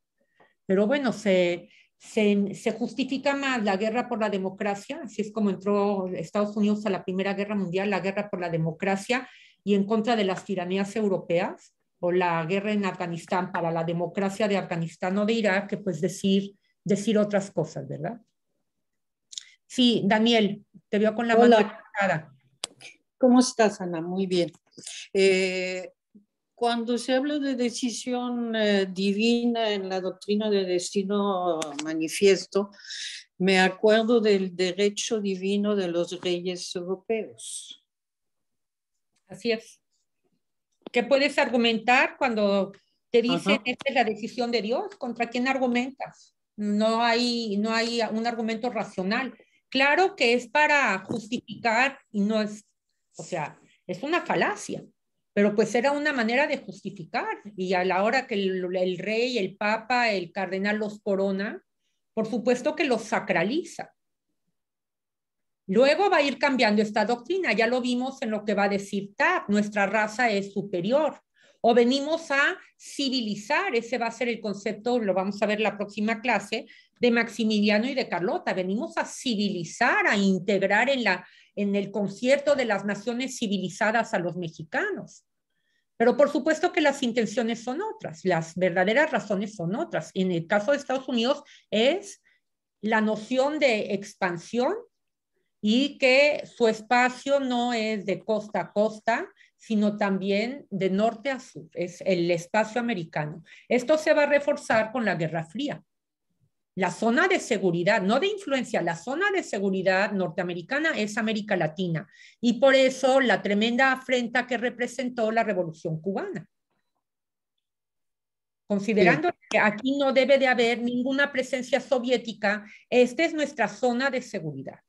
Pero bueno, se, se, justifica más la guerra por la democracia, así es como entró Estados Unidos a la Primera Guerra Mundial, la guerra por la democracia y en contra de las tiranías europeas, o la guerra en Afganistán para la democracia de Afganistán o de Irak, que pues decir, decir otras cosas, ¿verdad? Sí, Daniel, te veo con la mano
¿Cómo estás, Ana? Muy bien. Eh, cuando se habla de decisión eh, divina en la doctrina de destino manifiesto, me acuerdo del derecho divino de los reyes europeos. Así es. ¿Qué
puedes argumentar cuando te dicen esta es la decisión de Dios? ¿Contra quién argumentas? No hay, no hay un argumento racional. Claro que es para justificar y no es, o sea, es una falacia, pero pues era una manera de justificar. Y a la hora que el, rey, el papa, el cardenal los corona, por supuesto que los sacraliza. Luego va a ir cambiando esta doctrina, ya lo vimos en lo que va a decir TAP, nuestra raza es superior o venimos a civilizar, ese va a ser el concepto, lo vamos a ver la próxima clase, de Maximiliano y de Carlota, venimos a civilizar, a integrar en, la, en el concierto de las naciones civilizadas a los mexicanos. Pero por supuesto que las intenciones son otras, las verdaderas razones son otras. En el caso de Estados Unidos es la noción de expansión y que su espacio no es de costa a costa, sino también de norte a sur, es el espacio americano. Esto se va a reforzar con la Guerra Fría. La zona de seguridad, no de influencia, la zona de seguridad norteamericana es América Latina y por eso la tremenda afrenta que representó la Revolución Cubana. Considerando que aquí no debe de haber ninguna presencia soviética, esta es nuestra zona de seguridad.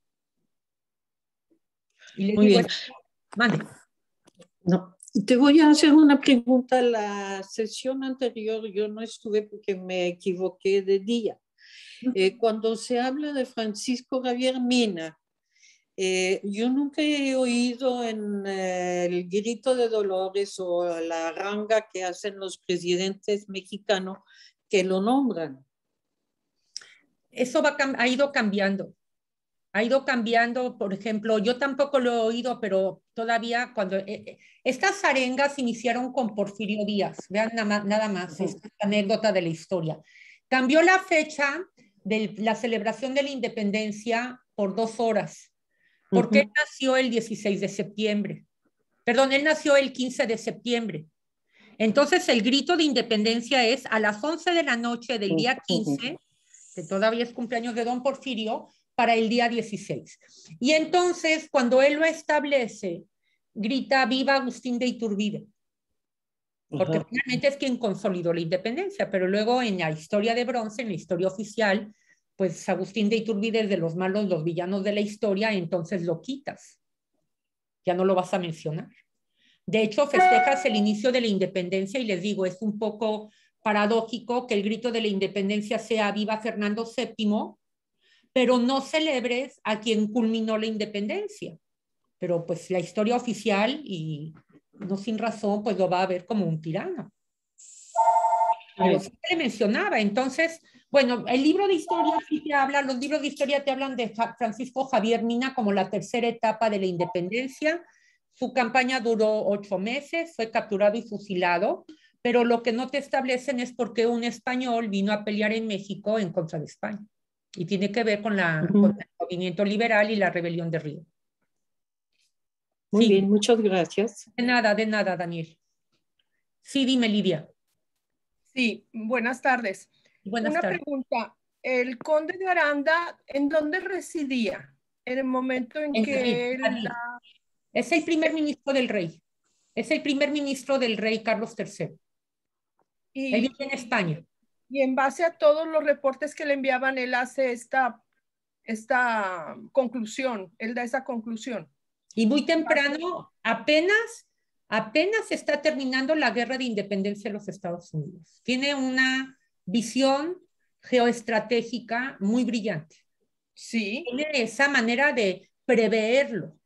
Muy bien. No, te voy a hacer una pregunta. La sesión anterior yo no estuve porque me equivoqué de día. Eh, cuando se habla de Francisco Javier Mina, eh,
yo nunca he oído en eh, el grito de dolores o la ranga que hacen los presidentes mexicanos que lo nombran. Eso ha ido cambiando ha ido cambiando, por ejemplo, yo tampoco lo he oído, pero todavía cuando... Eh, eh, estas arengas iniciaron con Porfirio Díaz, vean nada más es una anécdota de la historia. Cambió la fecha de la celebración de la independencia por dos horas, porque nació el 16 de septiembre. Perdón, él nació el 15 de septiembre. Entonces el grito de independencia es a las 11 de la noche del día 15, que todavía es cumpleaños de don Porfirio, para el día 16. Y entonces, cuando él lo establece, grita, viva Agustín de Iturbide, porque finalmente es quien consolidó la independencia, pero luego en la historia de bronce, en la historia oficial, pues Agustín de Iturbide es de los malos, los villanos de la historia, entonces lo quitas, ya no lo vas a mencionar. De hecho, festejas el inicio de la independencia y les digo, es un poco paradójico que el grito de la independencia sea viva Fernando VII pero no celebres a quien culminó la independencia. Pero pues la historia oficial, y no sin razón, pues lo va a ver como un tirano. Pero mencionaba, entonces, bueno, el libro de historia sí te habla, los libros de historia te hablan de Francisco Javier Mina como la tercera etapa de la independencia. Su campaña duró ocho meses, fue capturado y fusilado, pero lo que no te establecen es por qué un español vino a pelear en México en contra de España y tiene que ver con, la, el movimiento liberal y la rebelión de Río. Muy bien, muchas gracias. De nada, de nada, Daniel. Sí, dime, Lidia. Sí, buenas tardes. Buenas Una
pregunta.
El conde de Aranda, ¿en dónde residía? En el momento en, que... La... Es el primer ministro del rey. Es el primer ministro del rey
Carlos III. Y... Él vive en España. Y en base a todos los reportes que le enviaban, él hace esta, esta conclusión, él da esa
conclusión. Y muy temprano, apenas, apenas está terminando la guerra de independencia de los Estados Unidos. Tiene una visión geoestratégica muy brillante. Sí. Tiene esa manera de preverlo.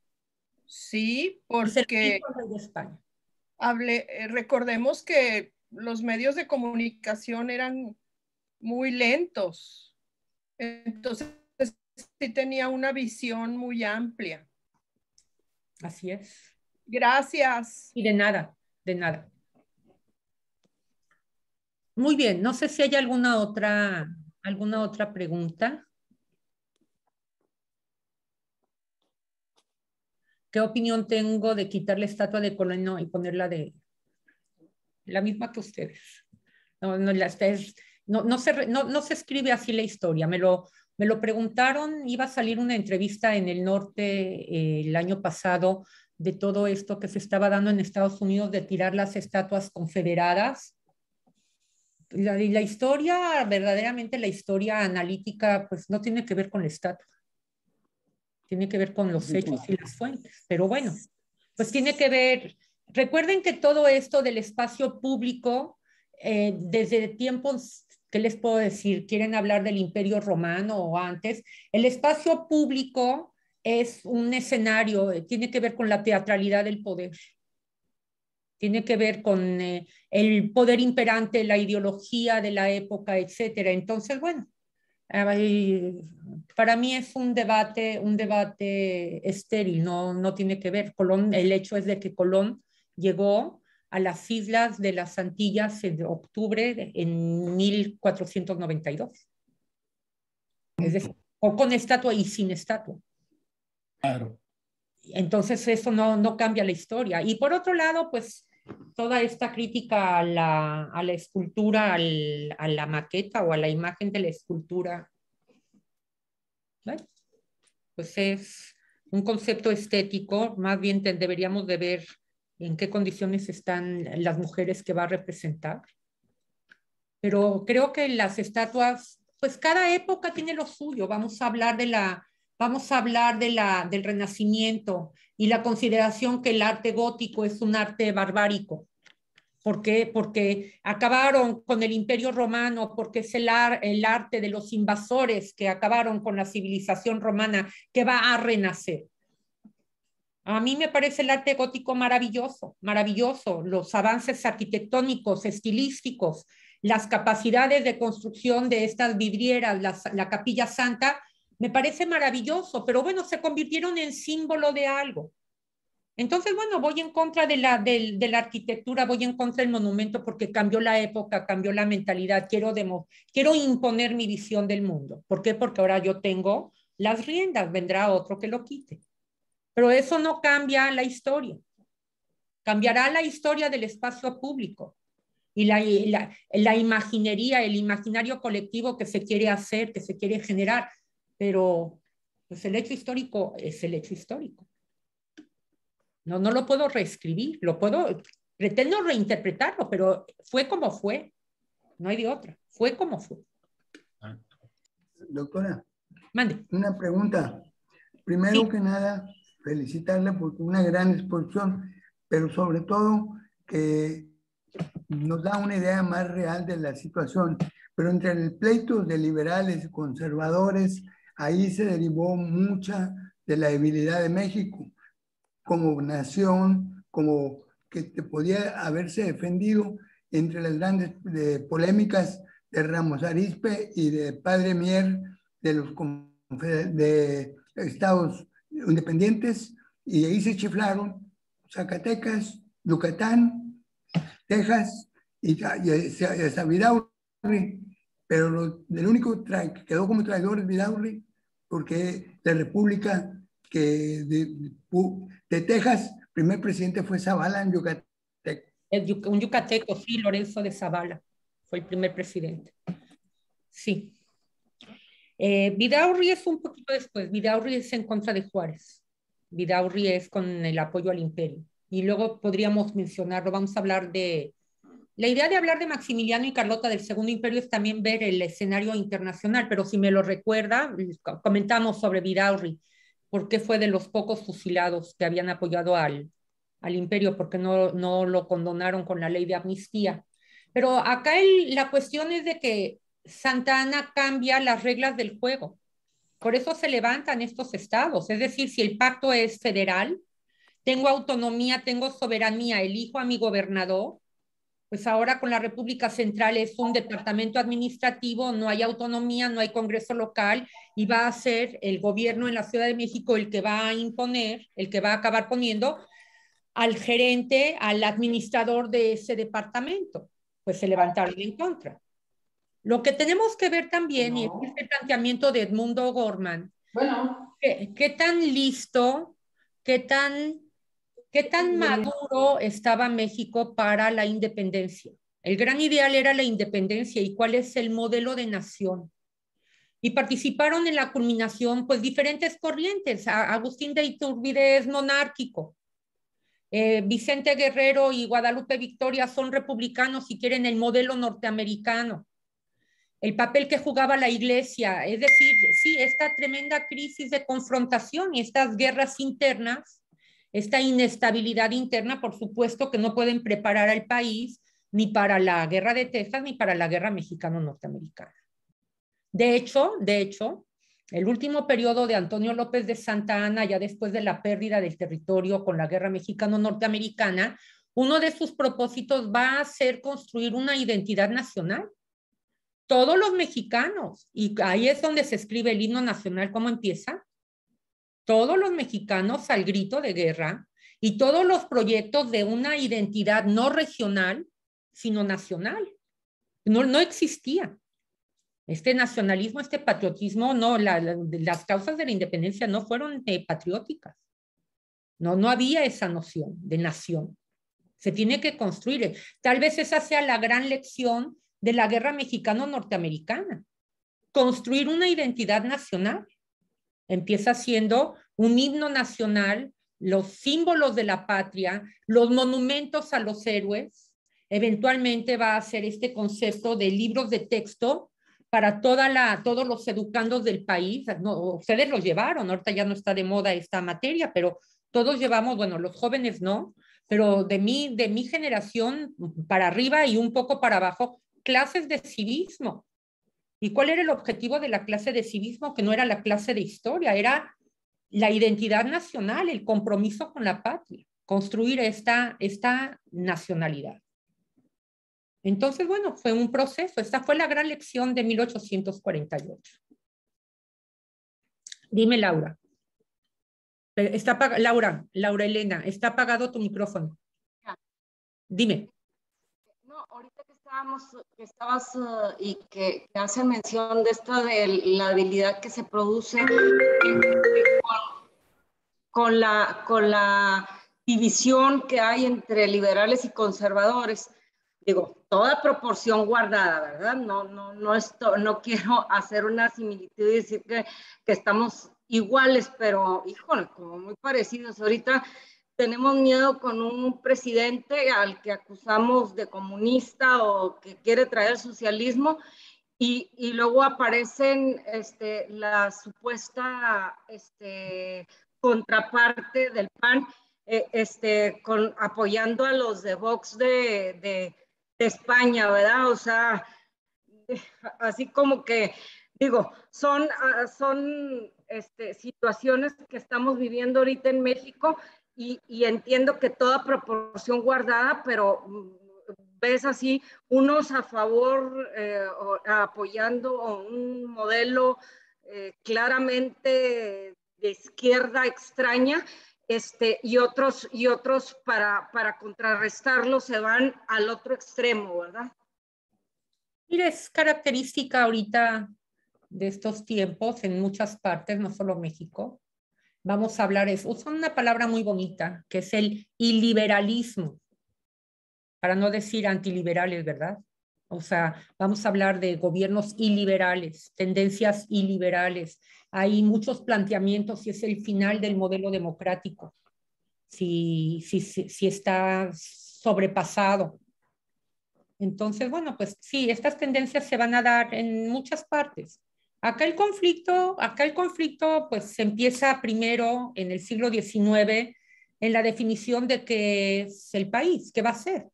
Sí, porque... Hable, eh, recordemos que los medios de comunicación eran muy lentos. Entonces, sí tenía una visión muy amplia.
Así es.
Gracias. Y
de nada, de nada. Muy bien, no sé si hay alguna otra, alguna otra pregunta. ¿Qué opinión tengo de quitar la estatua de Colón y ponerla de la misma que ustedes. No, no, se, escribe así la historia. Me lo, me lo preguntaron, iba a salir una entrevista en el norte eh, el año pasado de todo esto que se estaba dando en Estados Unidos de tirar las estatuas confederadas. La, la historia, verdaderamente la historia analítica, pues no tiene que ver con la estatua, tiene que ver con los hechos y las fuentes, pero bueno, pues tiene que ver Recuerden que todo esto del espacio público, eh, desde tiempos, ¿qué les puedo decir? ¿Quieren hablar del imperio romano o antes? El espacio público es un escenario, eh, tiene que ver con la teatralidad del poder, tiene que ver con eh, el poder imperante, la ideología de la época, etcétera. Entonces, bueno, para mí es un debate, un debate estéril, no, tiene que ver. el hecho es de que Colón llegó a las islas de las Antillas en octubre de, en 1492. Es o con estatua y sin estatua. Claro. Entonces eso no, no cambia la historia. Y por otro lado, pues toda esta crítica a la, a la escultura, al, a la maqueta o a la imagen de la escultura, pues es un concepto estético, más bien deberíamos de ver en qué condiciones están las mujeres que va a representar. Pero creo que las estatuas, pues cada época tiene lo suyo. Vamos a hablar de la, vamos a hablar de la, del Renacimiento y la consideración que el arte gótico es un arte barbárico. ¿Por qué? Porque acabaron con el imperio romano, porque es el arte de los invasores que acabaron con la civilización romana que va a renacer. A mí me parece el arte gótico maravilloso, maravilloso, los avances arquitectónicos, estilísticos, las capacidades de construcción de estas vidrieras, la capilla santa, me parece maravilloso, pero bueno, se convirtieron en símbolo de algo. Entonces, bueno, voy en contra de la, de, la arquitectura, voy en contra del monumento porque cambió la época, cambió la mentalidad, quiero, demo, quiero imponer mi visión del mundo. ¿Por qué? Porque ahora yo tengo las riendas, vendrá otro que lo quite. Pero eso no cambia la historia. Cambiará la historia del espacio público y la, la, imaginería, el imaginario colectivo que se quiere hacer, que se quiere generar. Pero pues el hecho histórico es el hecho histórico. No, no lo puedo reescribir, lo puedo, pretendo reinterpretarlo, pero fue como fue. No hay de otra, fue como fue. Doctora, mande. Una pregunta. Primero que nada, felicitarle por una gran exposición, pero sobre todo que nos da una idea más real de la situación. Pero entre el pleito de liberales y conservadores, ahí se derivó mucha de la debilidad de México como nación, como que podía haberse defendido entre las grandes eh, polémicas de Ramos Arizpe y de Padre Mier de los de Estados independientes y ahí se chiflaron Zacatecas, Yucatán, Texas y, hasta Vidaurri. Pero el único que quedó como traidor es Vidaurri porque la república que de, de Texas, primer presidente fue Zavala en Yucatán. Un yucateco, sí, Lorenzo de Zavala, fue el primer presidente. Sí. Eh, Vidaurri es un poquito después, Vidaurri es en contra de Juárez, Vidaurri es con el apoyo al imperio. Y luego podríamos mencionarlo, vamos a hablar de... La idea de hablar de Maximiliano y Carlota del Segundo Imperio es también ver el escenario internacional, pero si me lo recuerda, comentamos sobre Vidaurri, porque fue de los pocos fusilados que habían apoyado al, al imperio, porque no, no lo condonaron con la ley de amnistía. Pero acá el, la cuestión es de que Santa Ana cambia las reglas del juego. Por eso se levantan estos estados. Es decir, si el pacto es federal, tengo autonomía, tengo soberanía, elijo a mi gobernador, pues ahora con la República Central es un departamento administrativo, no hay autonomía, no hay Congreso local y va a ser el gobierno en la Ciudad de México el que va a imponer, el que va a acabar poniendo al gerente, al administrador de ese departamento. Pues se levantaron en contra. Lo que tenemos que ver también, y es este el planteamiento de Edmundo Gorman, ¿qué, tan listo, qué tan, qué tan maduro estaba México para la independencia? El gran ideal era la independencia y cuál es el modelo de nación. Y participaron en la culminación, pues, diferentes corrientes. Agustín de Iturbide es monárquico. Eh, Vicente Guerrero y Guadalupe Victoria son republicanos y quieren el modelo norteamericano el papel que jugaba la iglesia. Es decir, sí, esta tremenda crisis de confrontación y estas guerras internas, esta inestabilidad interna, por supuesto que no pueden preparar al país ni para la guerra de Texas ni para la guerra mexicano-norteamericana. De hecho, de hecho, el último periodo de Antonio López de Santa Ana, ya después de la pérdida del territorio con la guerra mexicano-norteamericana, uno de sus propósitos va a ser construir una identidad nacional todos los mexicanos, y ahí es donde se escribe el himno nacional, ¿cómo empieza? Todos los mexicanos al grito de guerra y todos los proyectos de una identidad no regional, sino nacional. No, no existía. Este nacionalismo, este patriotismo, no, las causas de la independencia no fueron eh, patrióticas. No, no había esa noción de nación. Se tiene que construir. Tal vez esa sea la gran lección de la guerra mexicano-norteamericana, construir una identidad nacional. Empieza siendo un himno nacional, los símbolos de la patria, los monumentos a los héroes. Eventualmente va a ser este concepto de libros de texto para toda la, todos los educandos del país. No, ustedes lo llevaron, ahorita ya no está de moda esta materia, pero todos llevamos, bueno, los jóvenes no, pero de mí, de mi generación para arriba y un poco para abajo, clases de civismo. ¿Y cuál era el objetivo de la clase de civismo? Que no era la clase de historia, era la identidad nacional, el compromiso con la patria, construir esta, esta nacionalidad. Entonces, bueno, fue un proceso. Esta fue la gran lección de 1848. Dime, Laura. Está Laura, Laura Elena, está apagado tu micrófono. Dime
que estabas eh, y que, hace hacen mención de esto de la habilidad que se produce con, la, con la división que hay entre liberales y conservadores. Digo, toda proporción guardada, ¿verdad? No, no, no, esto, no quiero hacer una similitud y decir que, que estamos iguales, pero híjole, como muy parecidos. Ahorita tenemos miedo con un presidente al que acusamos de comunista o que quiere traer socialismo y, luego aparecen este, la supuesta este, contraparte del PAN eh, este, apoyando a los de Vox de, España, ¿verdad? O sea, así como que digo, son, ah, son situaciones que estamos viviendo ahorita en México y, entiendo que toda proporción guardada, pero mm, ves así unos a favor, eh, apoyando un modelo eh, claramente de izquierda extraña, este, y otros, y otros para, para contrarrestarlo se van al otro extremo, ¿verdad?
Mira, es característica ahorita de estos tiempos en muchas partes, no solo México, vamos a hablar eso. usan una palabra muy bonita, que es el iliberalismo, para no decir antiliberales, ¿verdad? O sea, vamos a hablar de gobiernos iliberales, tendencias iliberales. Hay muchos planteamientos Si es el final del modelo democrático, si, si, si, si está sobrepasado. Entonces, bueno, pues sí, estas tendencias se van a dar en muchas partes. Acá el conflicto, acá conflicto pues se empieza primero en el siglo XIX en la definición de qué es el país, qué va a ser.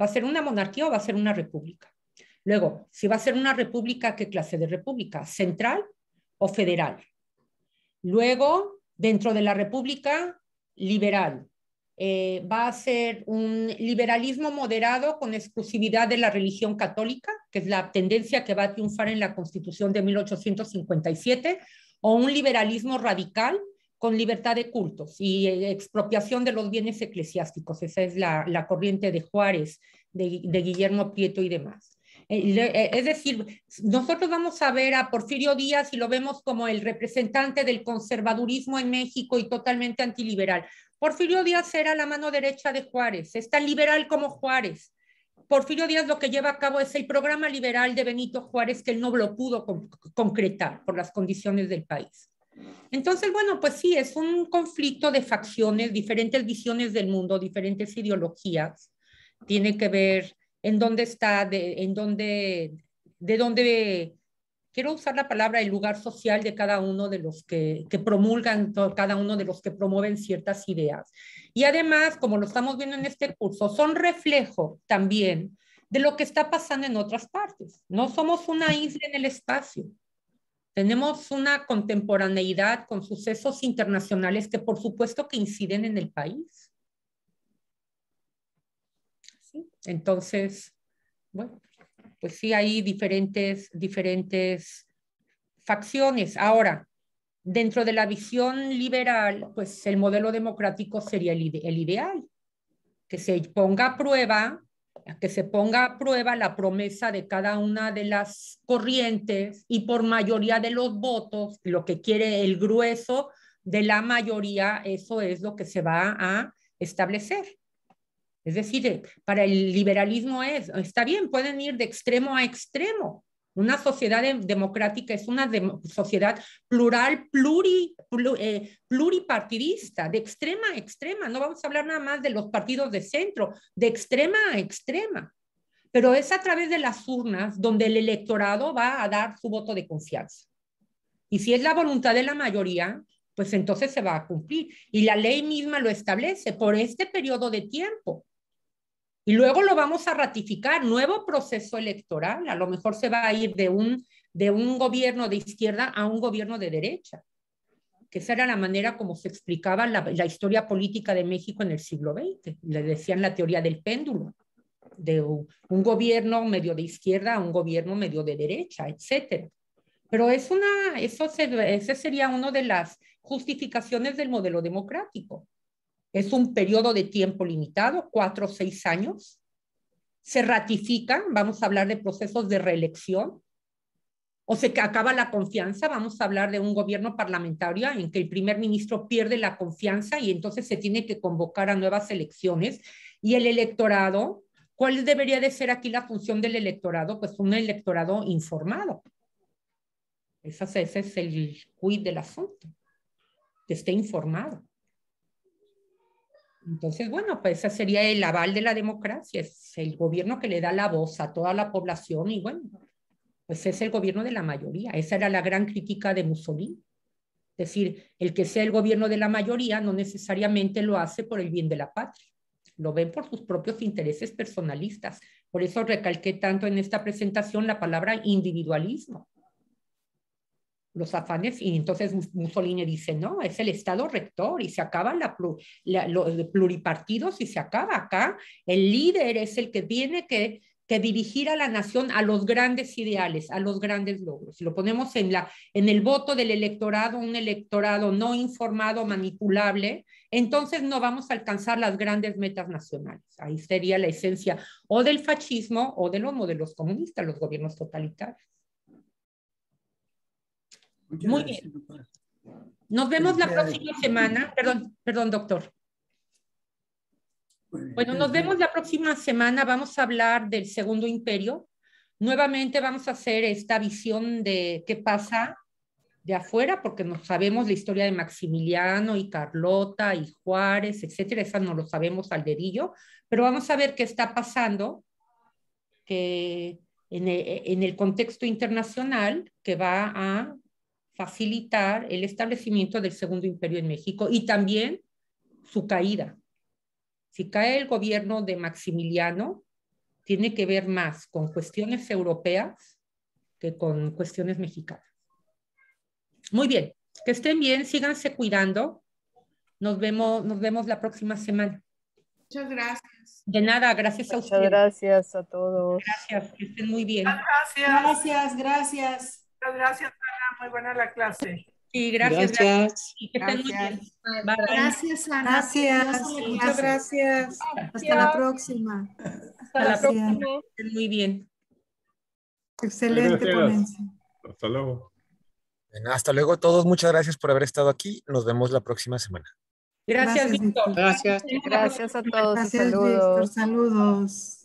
¿Va a ser una monarquía o va a ser una república? Luego, si va a ser una república, ¿qué clase de república? ¿Central o federal? Luego, dentro de la república, liberal, eh, va a ser un liberalismo moderado con exclusividad de la religión católica, que es la tendencia que va a triunfar en la Constitución de 1857, o un liberalismo radical con libertad de cultos y eh, expropiación de los bienes eclesiásticos. Esa es la, corriente de Juárez, de, de, Guillermo Prieto y demás. Eh, es decir, nosotros vamos a ver a Porfirio Díaz y lo vemos como el representante del conservadurismo en México y totalmente antiliberal. Porfirio Díaz era la mano derecha de Juárez, es tan liberal como Juárez. Porfirio Díaz lo que lleva a cabo es el programa liberal de Benito Juárez, que él no lo pudo concretar por las condiciones del país. Entonces, bueno, pues sí, es un conflicto de facciones, diferentes visiones del mundo, diferentes ideologías. Tiene que ver en dónde está, de, en dónde, de dónde quiero usar la palabra el lugar social de cada uno de los que, promulgan, cada uno de los que promueven ciertas ideas. Y además, como lo estamos viendo en este curso, son reflejo también de lo que está pasando en otras partes. No somos una isla en el espacio. Tenemos una contemporaneidad con sucesos internacionales que por supuesto que inciden en el país. Entonces, bueno pues sí hay diferentes, diferentes facciones. Ahora, dentro de la visión liberal, pues el modelo democrático sería el, ideal, que se ponga a prueba que se ponga a prueba la promesa de cada una de las corrientes y por mayoría de los votos, lo que quiere el grueso de la mayoría, eso es lo que se va a establecer. Es decir, eh, para el liberalismo es, está bien, pueden ir de extremo a extremo. Una sociedad democrática es una sociedad plural, eh, pluripartidista, de extrema a extrema. No vamos a hablar nada más de los partidos de centro, de extrema a extrema. Pero es a través de las urnas donde el electorado va a dar su voto de confianza. Y si es la voluntad de la mayoría, pues entonces se va a cumplir. Y la ley misma lo establece por este periodo de tiempo. Y luego lo vamos a ratificar, nuevo proceso electoral, a lo mejor se va a ir de un, de un gobierno de izquierda a un gobierno de derecha, que esa era la manera como se explicaba la, historia política de México en el siglo XX, le decían la teoría del péndulo, de un, gobierno medio de izquierda a un gobierno medio de derecha, etcétera. Pero es una, eso sería una de las justificaciones del modelo democrático. Es un periodo de tiempo limitado, cuatro o seis años. Se ratifica, vamos a hablar de procesos de reelección, o se acaba la confianza, vamos a hablar de un gobierno parlamentario en que el primer ministro pierde la confianza y entonces se tiene que convocar a nuevas elecciones y el electorado, ¿cuál debería de ser aquí la función del electorado? Pues un electorado informado. Ese, ese es el quid del asunto, que esté informado. Entonces, bueno, pues ese sería el aval de la democracia, es el gobierno que le da la voz a toda la población y bueno, pues es el gobierno de la mayoría. Esa era la gran crítica de Mussolini. Es decir, el que sea el gobierno de la mayoría no necesariamente lo hace por el bien de la patria, lo ven por sus propios intereses personalistas. Por eso recalqué tanto en esta presentación la palabra individualismo los afanes y entonces Mussolini dice, no, es el Estado rector y se acaban los pluripartidos y se acaba acá. El líder es el que tiene que, dirigir a la nación a los grandes ideales, a los grandes logros. Si lo ponemos en, la, en el voto del electorado, un electorado no informado, manipulable, entonces no vamos a alcanzar las grandes metas nacionales. Ahí sería la esencia o del fascismo o de, los o de los comunistas, los gobiernos totalitarios. Muy bien. Nos vemos la próxima semana. Perdón, perdón, doctor. Bueno, nos vemos la próxima semana. Vamos a hablar del Segundo Imperio. Nuevamente vamos a hacer esta visión de qué pasa de afuera, porque no sabemos la historia de Maximiliano y Carlota y Juárez, etcétera. Esa no lo sabemos al dedillo, pero vamos a ver qué está pasando que en e, el contexto internacional que va a facilitar el establecimiento del Segundo Imperio en México y también su caída. Si cae el gobierno de Maximiliano, tiene que ver más con cuestiones europeas que con cuestiones mexicanas. Muy bien, que estén bien, síganse cuidando. Nos vemos, nos vemos la próxima semana. Muchas gracias. De nada, gracias a ustedes. Muchas
gracias a todos. Gracias, que estén muy bien.
Gracias, gracias, gracias. gracias muy buena la clase. Y gracias. Gracias. gracias. gracias, Ana. Gracias. Muchas gracias. Hasta la
próxima. Hasta la próxima.
Muy bien. Excelente ponencia.
Hasta luego.
hasta luego a todos. Muchas gracias por haber estado aquí. Nos vemos la próxima semana. Gracias, Víctor. Gracias. Gracias a todos. Gracias,
Saludos.